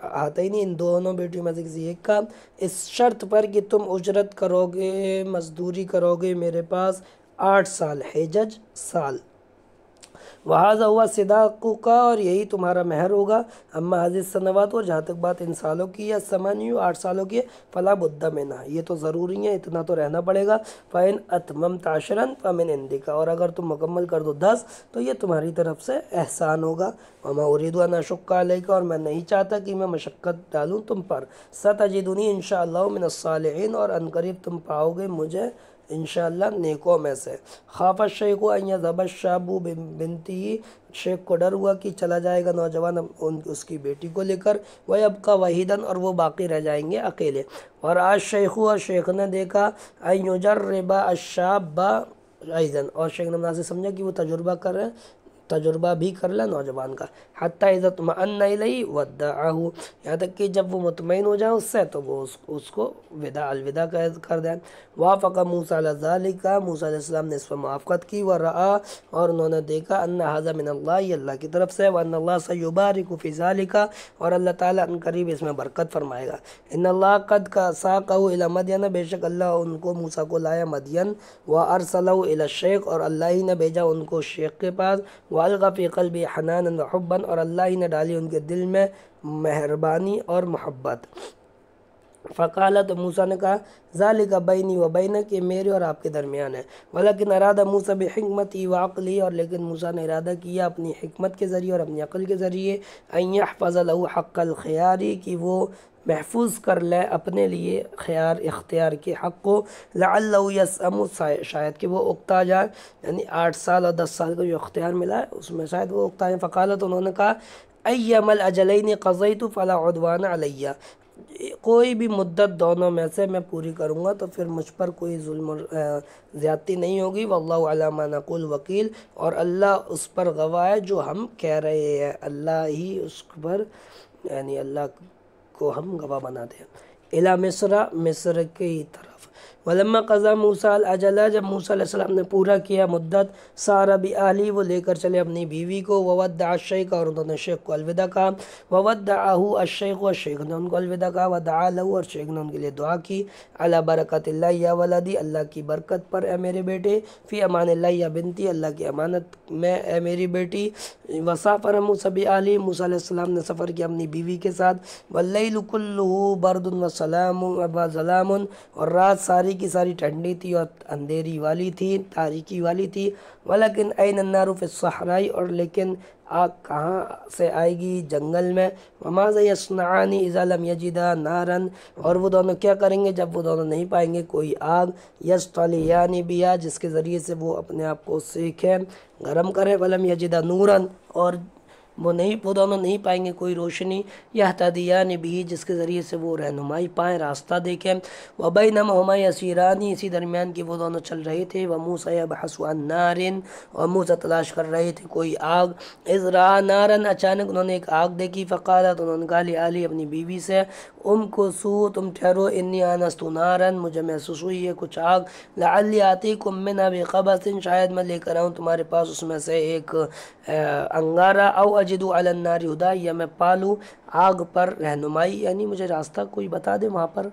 [SPEAKER 1] آتا ہی نہیں ان دونوں بیٹیوں میں سے کسی ایک کا اس شرط پر کہ تم اجرت کرو گے مزدوری کرو گے میرے پاس آٹھ سال حجج سال وہاں ہوا صداقو کا اور یہی تمہارا مہر ہوگا اما حضرت سنوات اور جہاں تک بات ان سالوں کی یا سمانیو آٹھ سالوں کی ہے بدہ میں نہ یہ تو ضروری ہے اتنا تو رہنا پڑے گا فعن اتمم تاشرن فامن ہندا اور اگر تم مکمل کر دو دس تو یہ تمہاری طرف سے احسان ہوگا اما اردو ناشک کا علیہ کا اور میں نہیں چاہتا کہ میں مشقت ڈالوں تم پر ست عجی دینی انشاء اللہ اور عنقریب تم پاؤ گے مجھے انشاءاللہ نیکوں میں سے خافت شیخ و ذب شاب و بنتی شیخ کو ڈر ہوا کہ چلا جائے گا نوجوان ان اس کی بیٹی کو لے کر وہ اب کا وحیدن اور وہ باقی رہ جائیں گے اکیلے اور آج شیخ اور شیخ نے دیکھا این یجربا اشاب با اور شیخ نے مناسب سمجھا کہ وہ تجربہ کر رہے ہیں تجربہ بھی کر لا نوجوان کا حتیٰ عزت معن علی تک کہ جب وہ مطمئن ہو جائیں اس سے تو وہ اس کو ودا الوداع کر دیں وافق موسیٰ علیہ ذالکہ موسیٰ علیہ السلام نے اس پر معافقت کی و رعا اور انہوں نے دیکھا ان حضا من اللہ اللہ کی طرف سے و ان اللہ سیبارک فی ذالکہ اور اللہ تعالیٰ ان قریب اس میں برکت فرمائے گا ان اللہ قد کا ساقہ اللہ مدین بے شک اللہ ان کو موسیٰ کو لایا مدین و ارسََََََََََََََََََََََََََََََ اللہ شیخ اور اللہ ہی نے بھیجا ان کو شیخ کے پاس والغ فی قلب حنان اور اللہ ہی نے ڈالی ان کے دل میں مہربانی اور محبت فقالت موسیٰ نے کہا ذالک بینی و بینہ کہ میرے اور آپ کے درمیان ہے ولیکن ارادہ موسیٰ بھی حکمت ہی واقعی اور لیکن موسیٰ نے ارادہ کیا اپنی حکمت کے ذریعے اور اپنی عقل کے ذریعے این حق الخیاری کہ وہ محفوظ کر لے اپنے لیے خیار اختیار کے حق کو اللّہ سمائے شاید کہ وہ اکتا جائے یعنی آٹھ سال اور دس سال کا جو اختیار ملا ہے اس میں شاید وہ اکتا ہے فقالت انہوں نے کہا ایم الاجلین قضیتو فلا عدوان علیہ کوئی بھی مدت دونوں میں سے میں پوری کروں گا تو پھر مجھ پر کوئی ظلم زیادتی نہیں ہوگی واللہ علّہ علامہ نقول وکیل اور اللہ اس پر ہے جو ہم کہہ رہے ہیں اللہ ہی اس پر یعنی اللہ کو ہم گواہ بنا دیں الا مصورا مصر کی طرف ولما قضا موسیٰ الاجلہ جب موسیٰ علیہ السلام نے پورا کیا مدت سارا بی علی وہ لے کر چلے اپنی بیوی کو وود الشیخ اور انہوں نے شیخ کو الوداع کہا وود الشیخ و و شیخ ان کو الوداع کہا ودا اور شیخ نے ان کے لیے دعا کی برکت اللہ یا ولدی اللہ کی برکت پر اے میرے بیٹے فی امان اللہ یا بنتی اللہ کی امانت میں اے میری بیٹی وسافر بی علی موسیٰ علیہ السلام نے سفر کیا اپنی بیوی کے ساتھ وَََََََََََ و سلام و ظلام اور رات ساری کی ساری ٹھنڈی تھی اور اندھیری والی تھی تاریکی والی تھی النار عین الصحرائی اور لیکن آگ کہاں سے آئے گی جنگل میں اذا لم یجدا نارن اور وہ دونوں کیا کریں گے جب وہ دونوں نہیں پائیں گے کوئی آگ یش بیا جس کے ذریعے سے وہ اپنے آپ کو سیکھیں گرم کریں ولم یجدا نورن اور وہ نہیں وہ دونوں نہیں پائیں گے کوئی روشنی یا تدیان بھی جس کے ذریعے سے وہ رہنمائی پائیں راستہ دیکھیں وبئی نا محمایہ اسیرانی اسی درمیان کہ وہ دونوں چل رہے تھے وہ منہ سیب حسوان نارن و منہ سے تلاش کر رہے تھے کوئی آگ از نارن اچانک انہوں نے ایک آگ دیکھی فقارت انہوں نے کہا عالی اپنی بیوی سے ام کو سو تم ٹھہرو انس تو نارن مجھے محسوس ہوئی ہے کچھ آگ لعلی آتی کم میں نابق حسن شاید میں لے کر آؤں تمہارے پاس اس میں سے ایک انگارہ او اجدو علی النار ہدا یا میں پالوں آگ پر رہنمائی یعنی مجھے راستہ کوئی بتا دے وہاں پر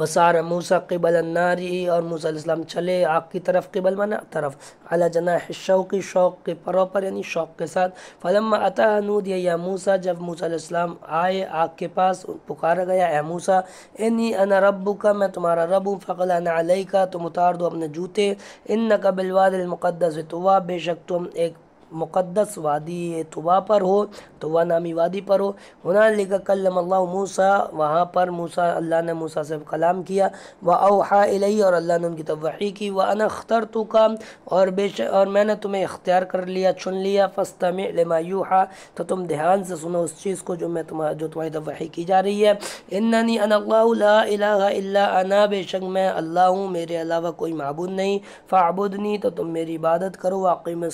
[SPEAKER 1] وسار موسیٰ قبل الناری اور موسیٰ علیہ السلام چلے آگ کی طرف قبل منع طرف علی جناح شوقی شوق کے پرو پر یعنی شوق کے ساتھ فلما اتا نودی یا موسیٰ جب موسیٰ علیہ السلام آئے آگ کے پاس پکارا گیا اے موسیٰ انی انا ربکا میں تمہارا رب ہوں فقل انا علیکا تم اتار دو اپنے جوتے انکا بالواد المقدس توا بے شک تم ایک مقدس وادی طبا پر ہو تو وہ نامی وادی پر ہو ہنہ لکھا کلم اللہ موسیٰ وہاں پر موسیٰ اللہ نے موسیٰ سے کلام کیا وا اوہا اور اللہ نے ان کی توحی کی وہ انَ اختر تو کام اور بے اور میں نے تمہیں اختیار کر لیا چن لیا پھستا لما یوحا تو تم دھیان سے سنو اس چیز کو جو میں تمہارا جو تمہاری توحی کی جا رہی ہے ان اللہ الہ الا انا بے شک میں اللہ ہوں میرے علاوہ کوئی معبود نہیں فعبدنی تو تم میری عبادت کرو واقعی میں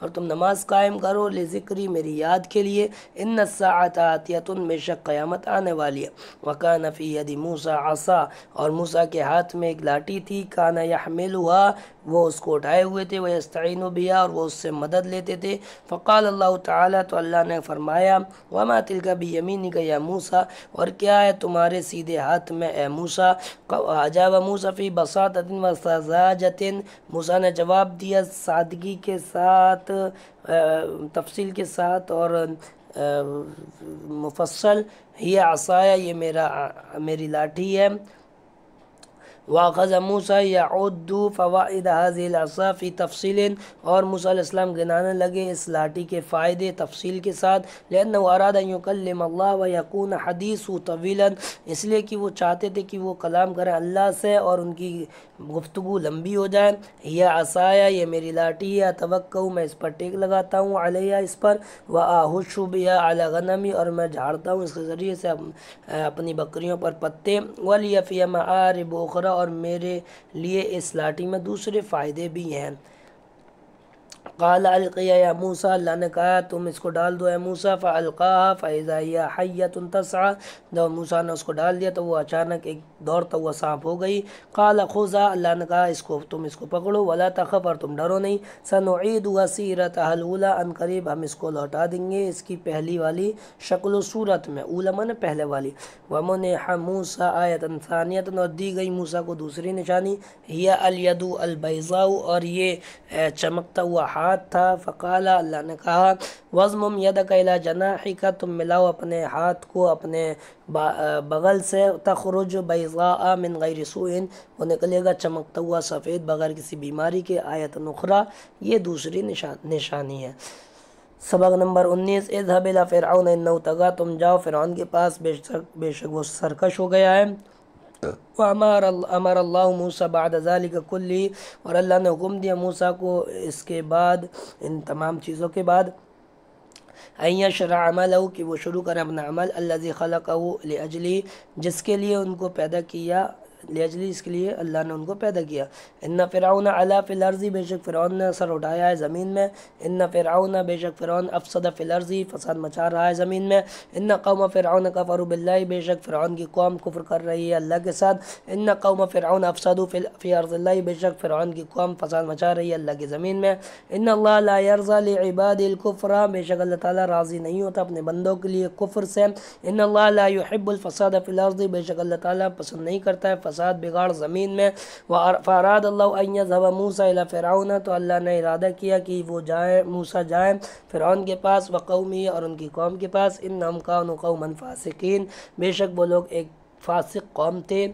[SPEAKER 1] اور تم نماز قائم کرو لے ذکری میری یاد کے لیے ان نسا عطاۃۃ میں شک قیامت آنے والی ہے فی یدی موسا عصا اور موسیٰ کے ہاتھ میں ایک لاٹھی تھی کانا یا وہ اس کو اٹھائے ہوئے تھے وہ یس اور وہ اس سے مدد لیتے تھے فقال اللہ تعالیٰ تو اللہ نے فرمایا وما تلکا کا بھی یمی نی گیا موسا اور کیا ہے تمہارے سیدھے ہاتھ میں اے آجا و موسفی بسات و ساز موسا نے جواب دیا سادگی کے ساتھ ساتھ تفصیل کے ساتھ اور مفصل یہ عصایا یہ میرا میری لاٹھی ہے واخذ موسیٰ یعد فوائد هذه العصا فی تفصیل اور موسیٰ علیہ السلام گنانے لگے اس لاٹھی کے فائدے تفصیل کے ساتھ لأنه اراد ان يكلم الله ويكون حدیث طویلا اس لیے کہ وہ چاہتے تھے کہ وہ کلام کریں اللہ سے اور ان کی گفتگو لمبی ہو جائے یا عصایا یہ میری لاٹھی یا توقع میں اس پر ٹیک لگاتا ہوں علیہ اس پر وہ آہوش علی غنمی اور میں جھاڑتا ہوں اس کے ذریعے سے اپنی بکریوں پر پتے ولی فیا میں اور میرے لیے اس لاٹھی میں دوسرے فائدے بھی ہیں قال القیہ یا موسا اللہ نے کہا تم اس کو ڈال دو اے موسا فا القا فیضا یا حیت تم جب موسا نے اس کو ڈال دیا تو وہ اچانک ایک دوڑتا ہوا سانپ ہو گئی قال خوزا اللہ نے کہا اس کو تم اس کو پکڑو تخف اور تم ڈرو نہیں سنعید و سیرت سیرت اولا ان قریب ہم اس کو لوٹا دیں گے اس کی پہلی والی شکل و صورت میں اولا من پہلے والی ومنح ہم آیت انسانیت اور دی گئی موسا کو دوسری نشانی یا الیدو البیضاو اور یہ چمکتا ہوا ہاتھ تھا فقال اللہ نے کہا وزم ید الہ جناح کا تم ملاؤ اپنے ہاتھ کو اپنے بغل سے تخرج بیضاء من غیر سوئن وہ نکلے گا چمکتا ہوا سفید بغیر کسی بیماری کے آیت نخرا یہ دوسری نشان نشانی ہے سبق نمبر انیس الى فرعون انہو تگا تم جاؤ فرعون کے پاس بے شک وہ سرکش ہو گیا ہے وَأَمَرَ اللَّهُ مُوسَى بعد ذَلِكَ كُلِّ اور اللہ نے حکم دیا موسیٰ کو اس کے بعد ان تمام چیزوں کے بعد ہیاں شرع عمل ہو کہ وہ شروع کریں اپنا عمل اللہ خلا قلی جس کے لیے ان کو پیدا کیا لیجلی اس کے لیے اللہ نے ان کو پیدا کیا ان فرعون علا فی الارضی بے شک فرعون نے اثر اٹھایا ہے زمین میں ان فرعون بے شک فرعون افسد فی الارضی فساد مچا رہا ہے زمین میں ان قوم فرعون قفار باللہ بے شک فرعون کی قوم کفر کر رہی ہے اللہ کے ساتھ ان قوم فرعون افسد فی عرض اللہ بے شک فرعون کی قوم فساد مچا رہی ہے اللہ کے زمین میں ان اللہ لعباد القفرہ بے شک اللہ تعالیٰ راضی نہیں ہوتا اپنے بندوں کے لیے کفر سے ان اللہ لا حب الفساد فی الارض بے شک اللہ تعالیٰ پسند نہیں کرتا ہے فساد بگاڑ زمین میں فاراد اللہ موسیٰ فرعون تو اللہ نے ارادہ کیا کہ وہ جائیں موسیٰ جائیں فرعون کے پاس وقومی قومی اور ان کی قوم کے پاس ان کانو قوم فاسقین بے شک وہ لوگ ایک فاسق قوم تھے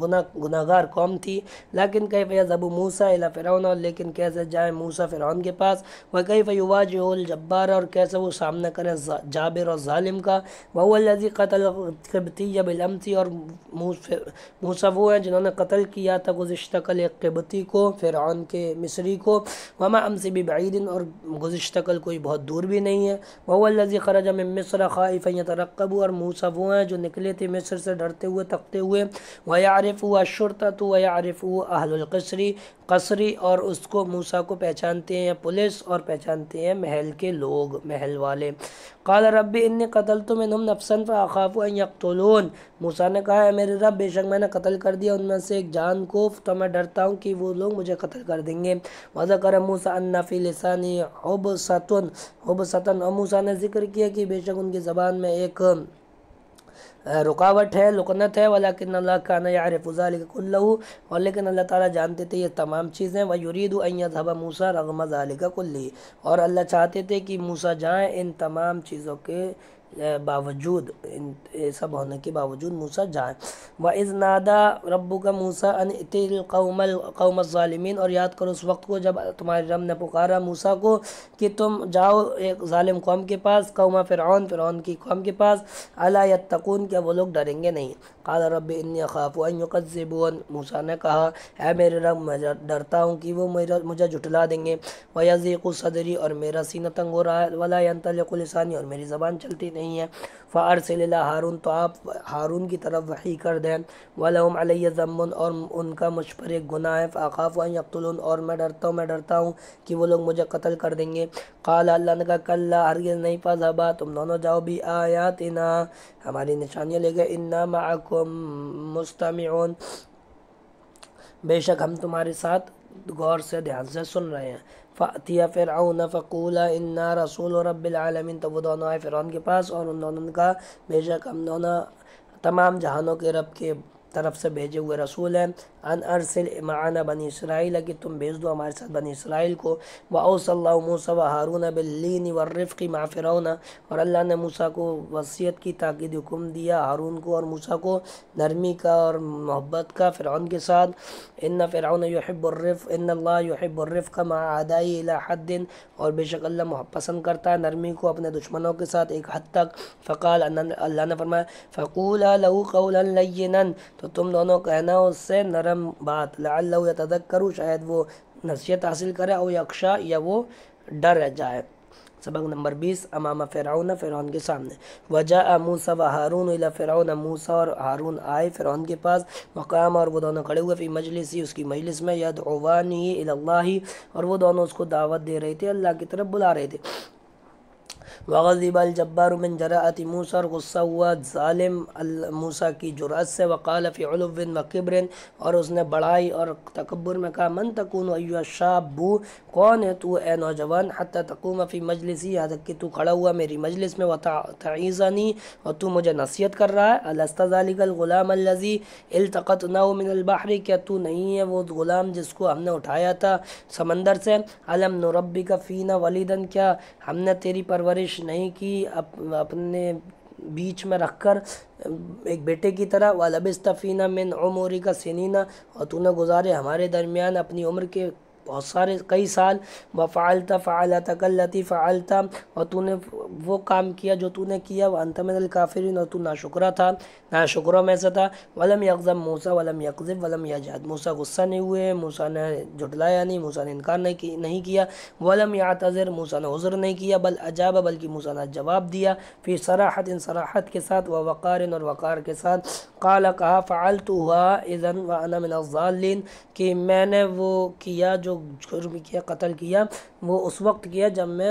[SPEAKER 1] گناہ گناہ گار قوم تھی لیکن کئی ابو موسیٰ علا فرعون اور لیکن کیسے جائیں موسیٰ فرعون کے پاس وہ کئی فیوا جو الجبار اور کیسے وہ سامنا کریں جابر اور ظالم کا وہ الرزی قتل قبطی یا بلمتی اور موسیٰ وہ ہیں جنہوں نے قتل کیا تھا گزشتہ کل ایک قبطی کو فرعون کے مصری کو وما امسی بی بیندین اور گزشتہ کل کوئی بہت دور بھی نہیں ہے وہ اللہ خرج من مصر خافیہ ترقب اور موسیٰ وہ ہیں جو نکلے تھے مصر سے ڈرتے ہوئے تکتے ہوئے وَيَعْرِفُوا الشُّرْتَةُ وَيَعْرِفُوا اَحْلُ الْقِسْرِ قَسْرِ اور اس کو موسیٰ کو پہچانتے ہیں پولیس اور پہچانتے ہیں محل کے لوگ محل والے قَالَ رَبِّ اِنِّي قَتَلْتُ مِنْهُمْ نَفْسًا فَأَخَافُ أَن يَقْتُلُونَ موسیٰ نے کہا ہے میرے رب بے شک میں نے قتل کر دیا ان میں سے ایک جان کو تو میں ڈرتا ہوں کہ وہ لوگ مجھے قتل کر دیں گے وَذَكَرَ مُوسَىٰ أَنَّا فِي لِسَانِ حُبْسَتُن حُبْسَتَن اور موسیٰ نے ذکر کیا کہ بے شک ان کی زبان میں ایک رکاوٹ ہے لکنت ہے ولاکن اللہ کانا یعرف ذالک کُل اور لیکن اللہ تعالیٰ جانتے تھے یہ تمام چیزیں وہ یریید و ایبہ موسا رغمز علی کل ہی اور اللہ چاہتے تھے کہ موسیٰ جائیں ان تمام چیزوں کے باوجود سب ہونے کے باوجود موسا جائیں بز نادہ ربو کا موسا انتمل قومت ظالمین اور یاد کرو اس وقت کو جب تمہارے رب نے پکارا موسا کو کہ تم جاؤ ایک ظالم قوم کے پاس قومہ فرعون فرعون کی قوم کے پاس علا یتقون کیا وہ لوگ ڈریں گے نہیں کالا رب ان خواب وقت زیب موسیٰ نے کہا اے میرے رب میں ڈرتا ہوں کہ وہ میرا مجھے جھٹلا دیں گے وہ یضیق الصدری اور میرا سینہ تنگ ہو رہا ہے ولی تلق السانی اور میری زبان چلتی نہیں نہیں ہے فارسل اللہ ہارون تو آپ ہارون کی طرف وحی کر دیں ولہم علیہ ضمن اور ان کا مجھ پر ایک گناہ ہے فاقاف یقتلون اور میں ڈرتا ہوں میں ڈرتا ہوں کہ وہ لوگ مجھے قتل کر دیں گے قال اللہ نے کہا کل ہرگز نہیں پاس تم دونوں جاؤ بھی آیات انا ہماری نشانیاں لے گئے انا معکم مستمعون بے شک ہم تمہارے ساتھ غور سے دھیان سے سن رہے ہیں فاتیہ فرعون فقولا انا رسول رب العالمین تو وہ دونوں آئے فرعون کے پاس اور ان دونوں کا بے شک ہم دونوں تمام جہانوں کے رب کے طرف سے بھیجے ہوئے رسول ہیں ان ارسل معنا بنی اسرائیل کہ تم بھیج دو ہمارے ساتھ بنی اسرائیل کو و باؤص اللہ و ہارون بلین و کی محا اور اللہ نے موسیٰ کو وصیت کی تاکید حکم دیا ہارون کو اور موسیٰ کو نرمی کا اور محبت کا فرعون کے ساتھ ان فرعون یحب الرف ان اللہ یحب الرف کا آدی الحد دن اور بے شک اللہ پسند کرتا ہے نرمی کو اپنے دشمنوں کے ساتھ ایک حد تک فقال اللہ نے فرمایا فقولا لہو قولا لینا تو تم دونوں کہنا ہو اس سے نرم بات لعلہ یتدک کرو شاید وہ نصیحت حاصل کرے او یقشا یا وہ ڈر رہ جائے سبق نمبر بیس امام فرعون فرعون کے سامنے وجہ موسا و ہارون الا فرعون موسا اور ہارون آئے فرعون کے پاس مقام اور وہ دونوں کھڑے ہوئے فی مجلس ہی اس کی مجلس میں ید عوان اللہ اور وہ دونوں اس کو دعوت دے رہے تھے اللہ کی طرف بلا رہے تھے وغضب الجبار من جرأت موسى اور غصہ ہوا ظالم موسیٰ کی جرأت سے وقال فی علو و قبر اور اس نے بڑھائی اور تکبر میں کہا من تکون ایوہ شاب بو کون ہے تو اے نوجوان حتی تقوم فی مجلسی مجلس کہ تو کھڑا ہوا میری مجلس میں وہ اور تو مجھے نصیت کر رہا ہے الست ذالک الغلام الذی التقطناه من البحر کیا تو نہیں ہے وہ غلام جس کو ہم نے اٹھایا تھا سمندر سے علم نربک فینا ولیدن کیا ہم نے تیری پرورش پرورش نہیں کی اپنے بیچ میں رکھ کر ایک بیٹے کی طرح والب صفینہ میں نعموری کا اور تو نے گزارے ہمارے درمیان اپنی عمر کے بہت سارے کئی سال و فعالتہ کلتی فعلتا اور تو نے وہ کام کیا جو تو نے کیا وہ الکافرین اور تو ناشکرہ تھا ناشکرہ میں سے تھا ولم یقم موسیٰ ولم یکزم ولم یجاد موسیٰ غصہ نہیں ہوئے موسیٰ نے جھٹلایا نہیں موسیٰ نے انکار نہیں کیا ولم یعتذر موسیٰ نے حضر نہیں کیا بل عجابہ بلکہ موسیٰ نے جواب دیا پھر صراحت ان صراحت کے ساتھ و وقار ان اور وقار کے ساتھ قال کہا اذن من الظالین کہ میں نے وہ کیا جو جو جرم کیا قتل کیا وہ اس وقت کیا جب میں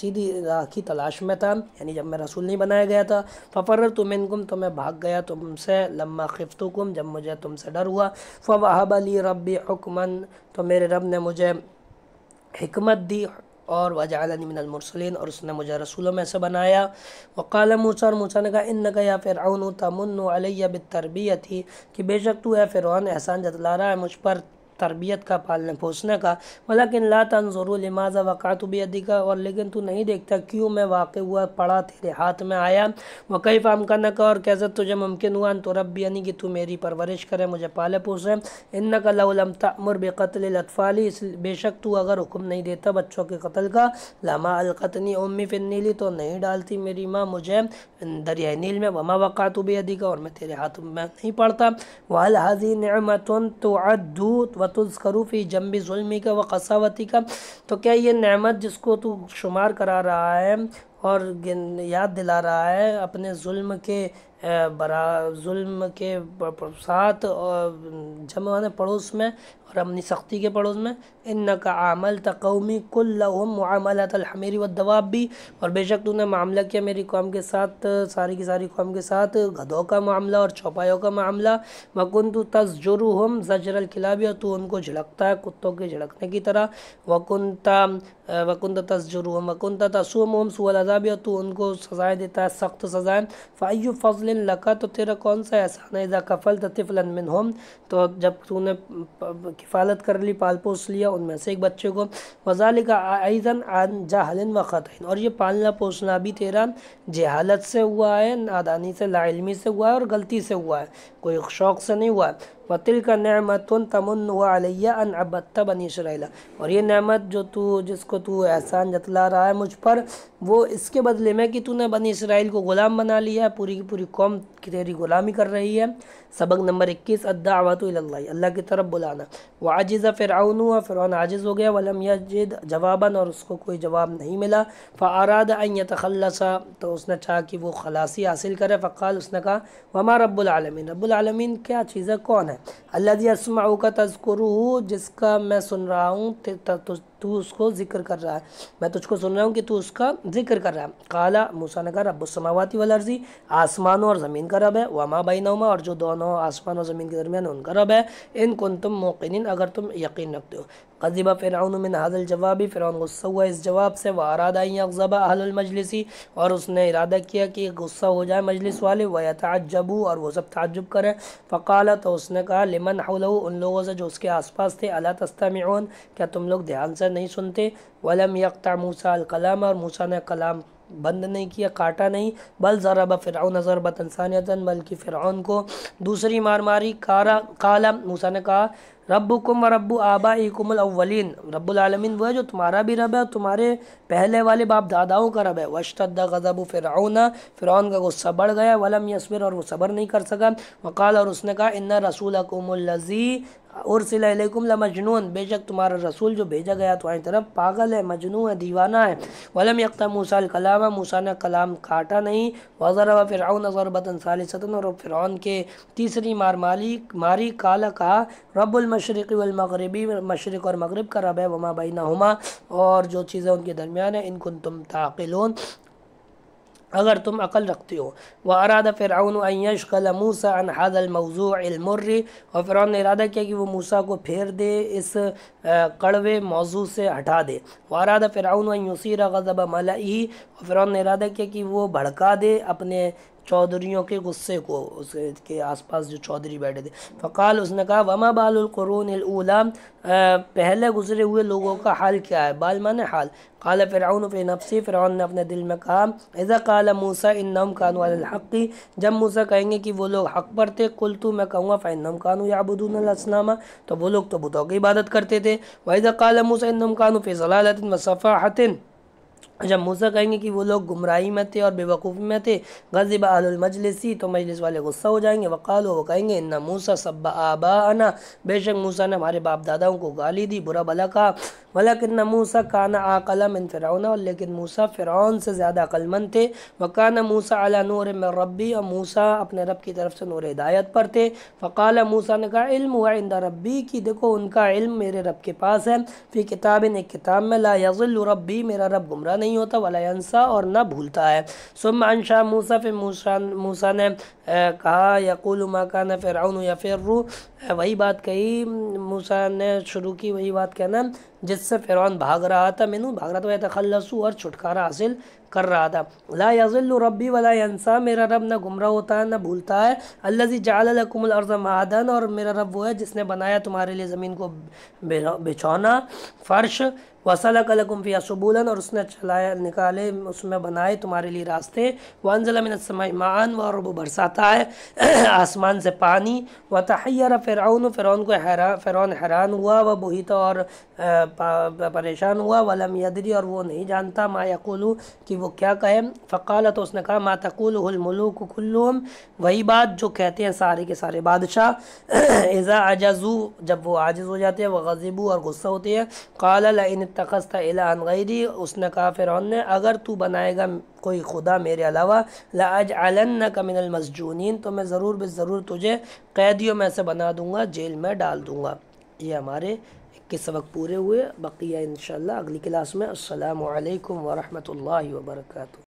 [SPEAKER 1] سیدھی راہ کی تلاش میں تھا یعنی جب میں رسول نہیں بنایا گیا تھا ففر تم انکم تو میں بھاگ گیا تم سے لمحہ خفتکم جب مجھے تم سے ڈر ہوا فوہب علی ربی حکمن تو میرے رب نے مجھے حکمت دی اور وجعلنی من المرسلین اور اس نے مجھے رسولوں میں سے بنایا وقال موسیٰ اور موسیٰ نے کہا انکا یا فرعون تمن علی بالتربیتی کہ بے شک تو ہے فرعون احسان جتلا رہا ہے مجھ پر تربیت کا پالنے پوچھنے کا ولیکن لا تنظر لماذا وقعت بیدی کا اور لیکن تو نہیں دیکھتا کیوں میں واقع ہوا پڑا تیرے ہاتھ میں آیا وہ کئی کا نہ اور کیسے تجھے ممکن ہوا تو رب یعنی کہ تو میری پرورش کرے مجھے پالے پوچھے ان لو لم تعمر بقتل علی اس بے شک تو اگر حکم نہیں دیتا بچوں کے قتل کا لما القتنی امی فن نیلی تو نہیں ڈالتی میری ماں مجھے دریائے نیل میں وما وقعت بیدی کا اور میں تیرے ہاتھ میں نہیں پڑھتا نِعْمَةٌ الحاظ خروف ہی جمبی زلمی کا و قصاوتی کا تو کیا یہ نعمت جس کو تو شمار کرا رہا ہے اور یاد دلا رہا ہے اپنے ظلم کے برا ظلم کے ساتھ اور ہونے پڑوس میں اور اپنی سختی کے پڑوس میں ان کا عمل تقومی کل لہم معاملات الحمیری و دواب بھی اور بے شک تو نے معاملہ کیا میری قوم کے ساتھ ساری کی ساری قوم کے ساتھ گھدوں کا معاملہ اور چوپایوں کا معاملہ مکن تو تزجرہم زجر القلابی اور تو ان کو جھڑکتا ہے کتوں کے جھڑکنے کی طرح وکن تا وکنتہ تجرب وکنت سُوَ الْعَذَابِ تو ان کو سزائے دیتا ہے سخت سزائیں فَأَيُّ فضل لَكَ تو تیرا کون سا احسان ہے ذاقفن ہوم تو جب تو نے کفالت کر لی پال پوس لیا ان میں سے ایک بچے کو وَذَلِكَ کا عَنْ جَحَلٍ حل و اور یہ پالنا پوسنا بھی تیرا جہالت سے ہوا ہے آدانی سے لاعلمی سے ہوا ہے اور غلطی سے ہوا ہے کوئی شوق سے نہیں ہوا ہے وطل کا نعمت تمن و علیہ ان ابتہ بنی اسرائیل اور یہ نعمت جو تو جس کو تو احسان جتلا رہا ہے مجھ پر وہ اس کے بدلے میں کہ تو نے بنی اسرائیل کو غلام بنا لیا ہے پوری کی پوری قوم کی تیری غلامی کر رہی ہے سبق نمبر اکیس الدعوت اللہ اللہ کی طرف بلانا وہ عجزا فرعن ہوا فرعون عاجز ہو گیا یجد جواباً اور اس کو کوئی جواب نہیں ملا فعاد ان یتخلصا تو اس نے چاہا کہ وہ خلاصی حاصل کرے فقال اس نے کہا رب العالمین رب العالمین کیا چیزیں کون ہے اللہ جسماؤ کا تذکرو جس کا میں سن رہا ہوں تو اس کو ذکر کر رہا ہے میں تجھ کو سن رہا ہوں کہ تو اس کا ذکر کر رہا ہے کالا نے کہا رب السماواتی والارضی آسمانوں آسمان زمین کا رب ہے وما بائی اور جو دونوں آسمان اور زمین کے درمیان ان کا رب ہے ان کن تم موقنین اگر تم یقین رکھتے ہو قذبہ فرعون من حضر جوابی فرعون غصہ ہوا اس جواب سے وہ آرادہ اغزبہ اہل المجلسی اور اس نے ارادہ کیا کہ غصہ ہو جائے مجلس والے وہ اور وہ سب تعجب کریں فقالا تو اس نے کہا لمن حولو ان لوگوں سے جو اس کے آس پاس تھے اللہ تستمعون کیا تم لوگ دھیان سے مدد نہیں سنتے ولم یکتا موسا الکلام اور موسا نے کلام بند نہیں کیا کاٹا نہیں بل ضرب فرعون ضربت انسانیتاً بلکہ فرعون کو دوسری مار ماری کارا کالا موسا نے کہا ربکم و رب آبائکم الاولین رب العالمین وہ جو تمہارا بھی رب ہے تمہارے پہلے والے باپ داداؤں کا رب ہے وشتد غضب فرعون فرعون کا غصہ بڑھ گیا ولم یصبر اور وہ صبر نہیں کر سکا وقال اور اس نے کہا ان رسولکم الذی اور صحم اللہ مجنون بے شک تمہارا رسول جو بھیجا گیا تمہاری طرف پاگل ہے مجنون ہے دیوانہ ہے ولم یقت موسیٰ الکلام نے کلام کاٹا نہیں وَذَرَوَ فِرْعَوْنَ حضر البطن اور فرعون کے تیسری مار مالی ماری کالا کہا رب المشرق والمغربی مشرق اور مغرب کا رب ہے وما بینہما اور جو چیزیں ان کے درمیان ہیں ان کو تم تعکل اگر تم عقل رکھتے ہو وہ ارادہ فرعون یشق علاموسا انحاد الموضوع المر اور فرعون نے ارادہ کیا کہ وہ موسا کو پھیر دے اس کڑوے موضوع سے ہٹا دے وہ ارادہ فرعون یوسیر غضب ملئی اور فرعون نے ارادہ کیا کہ وہ بھڑکا دے اپنے چودھریوں کے غصے کو اس کے آس پاس جو چودھری بیٹھے تھے فقال اس نے کہا وما بال القرون الاولا پہلے گزرے ہوئے لوگوں کا حال کیا ہے بال مانے حال قال فرعون فی نفسی فرعون نے اپنے دل میں کہا اذا قال موسیٰ انہم کانو علی الحقی جب موسیٰ کہیں گے کہ وہ لوگ حق پر تھے قل تو میں کہوں گا فانہم کانو یعبدون یابدون تو وہ لوگ تو بتاؤ کی عبادت کرتے تھے و اذا قال موسیٰ انہم کانو فی ظلالت وصفاحت جب موسیٰ کہیں گے کہ وہ لوگ گمراہی میں تھے اور بے وقوفی میں تھے غزب آل المجلسی تو مجلس والے غصہ ہو جائیں گے وقال وہ کہیں گے موسیٰ سب آبا آباانہ بے شک موسیٰ نے ہمارے باپ داداؤں کو گالی دی برا بلا کہا ولیکن ان موسیٰ کانا آقلا من فرعون اور لیکن موسیٰ فرعون سے زیادہ عقلمند تھے وکانا موسیٰ موسا نور من ربی اور موسیٰ اپنے رب کی طرف سے نور ہدایت پر تھے فقال موسیٰ نے کہا علم ہوا عند ربی کی دیکھو ان کا علم میرے رب کے پاس ہے فی کتاب ایک کتاب میں لا غزل ربی میرا رب گمراہ نہیں نہیں ہوتا ولا انسا اور نہ بھولتا ہے ثم انشا موسیٰ پھر موسیٰ نے کہا یقول ما کان فرعون یا فرو وہی بات کہی موسیٰ نے شروع کی وہی بات کہنا جس سے فرعون بھاگ رہا تھا مینو بھاگ رہا تھا تخلسو اور چھٹکارا حاصل کر رہا تھا لا یضل ربی ولا انسا میرا رب نہ گمراہ ہوتا ہے نہ بھولتا ہے اللہ جعل لکم الارض مادن اور میرا رب وہ ہے جس نے بنایا تمہارے لئے زمین کو بچھونا فرش وصل قل قمف یا اور اس نے چلایا نکالے اس میں بنائے تمہارے لیے راستہ ون ضلع میں وہ برساتا ہے (clears throat) آسمان سے پانی وہ تھاحیارہ فرعون فرعون کو حیران فرعون حیران ہوا وہ بویتا اور پریشان ہوا وََ یادری اور وہ نہیں جانتا ما یقول کہ وہ کیا کہے فقالہ تو اس نے کہا مات الو کو کُلوم وہی بات جو کہتے ہیں سارے کے سارے بادشاہ (clears throat) ایزاجو جب وہ عاجز ہو جاتے ہیں وہ غذیبو اور غصہ ہوتے ہیں قال ال تخستہ اعلیٰ اس نے کہا فرون نے اگر تو بنائے گا کوئی خدا میرے علاوہ لاج علن نہ کمن تو میں ضرور بے ضرور تجھے قیدیوں میں سے بنا دوں گا جیل میں ڈال دوں گا یہ ہمارے کے سبق پورے ہوئے بقیہ انشاءاللہ اگلی کلاس میں السلام علیکم ورحمت اللہ وبرکاتہ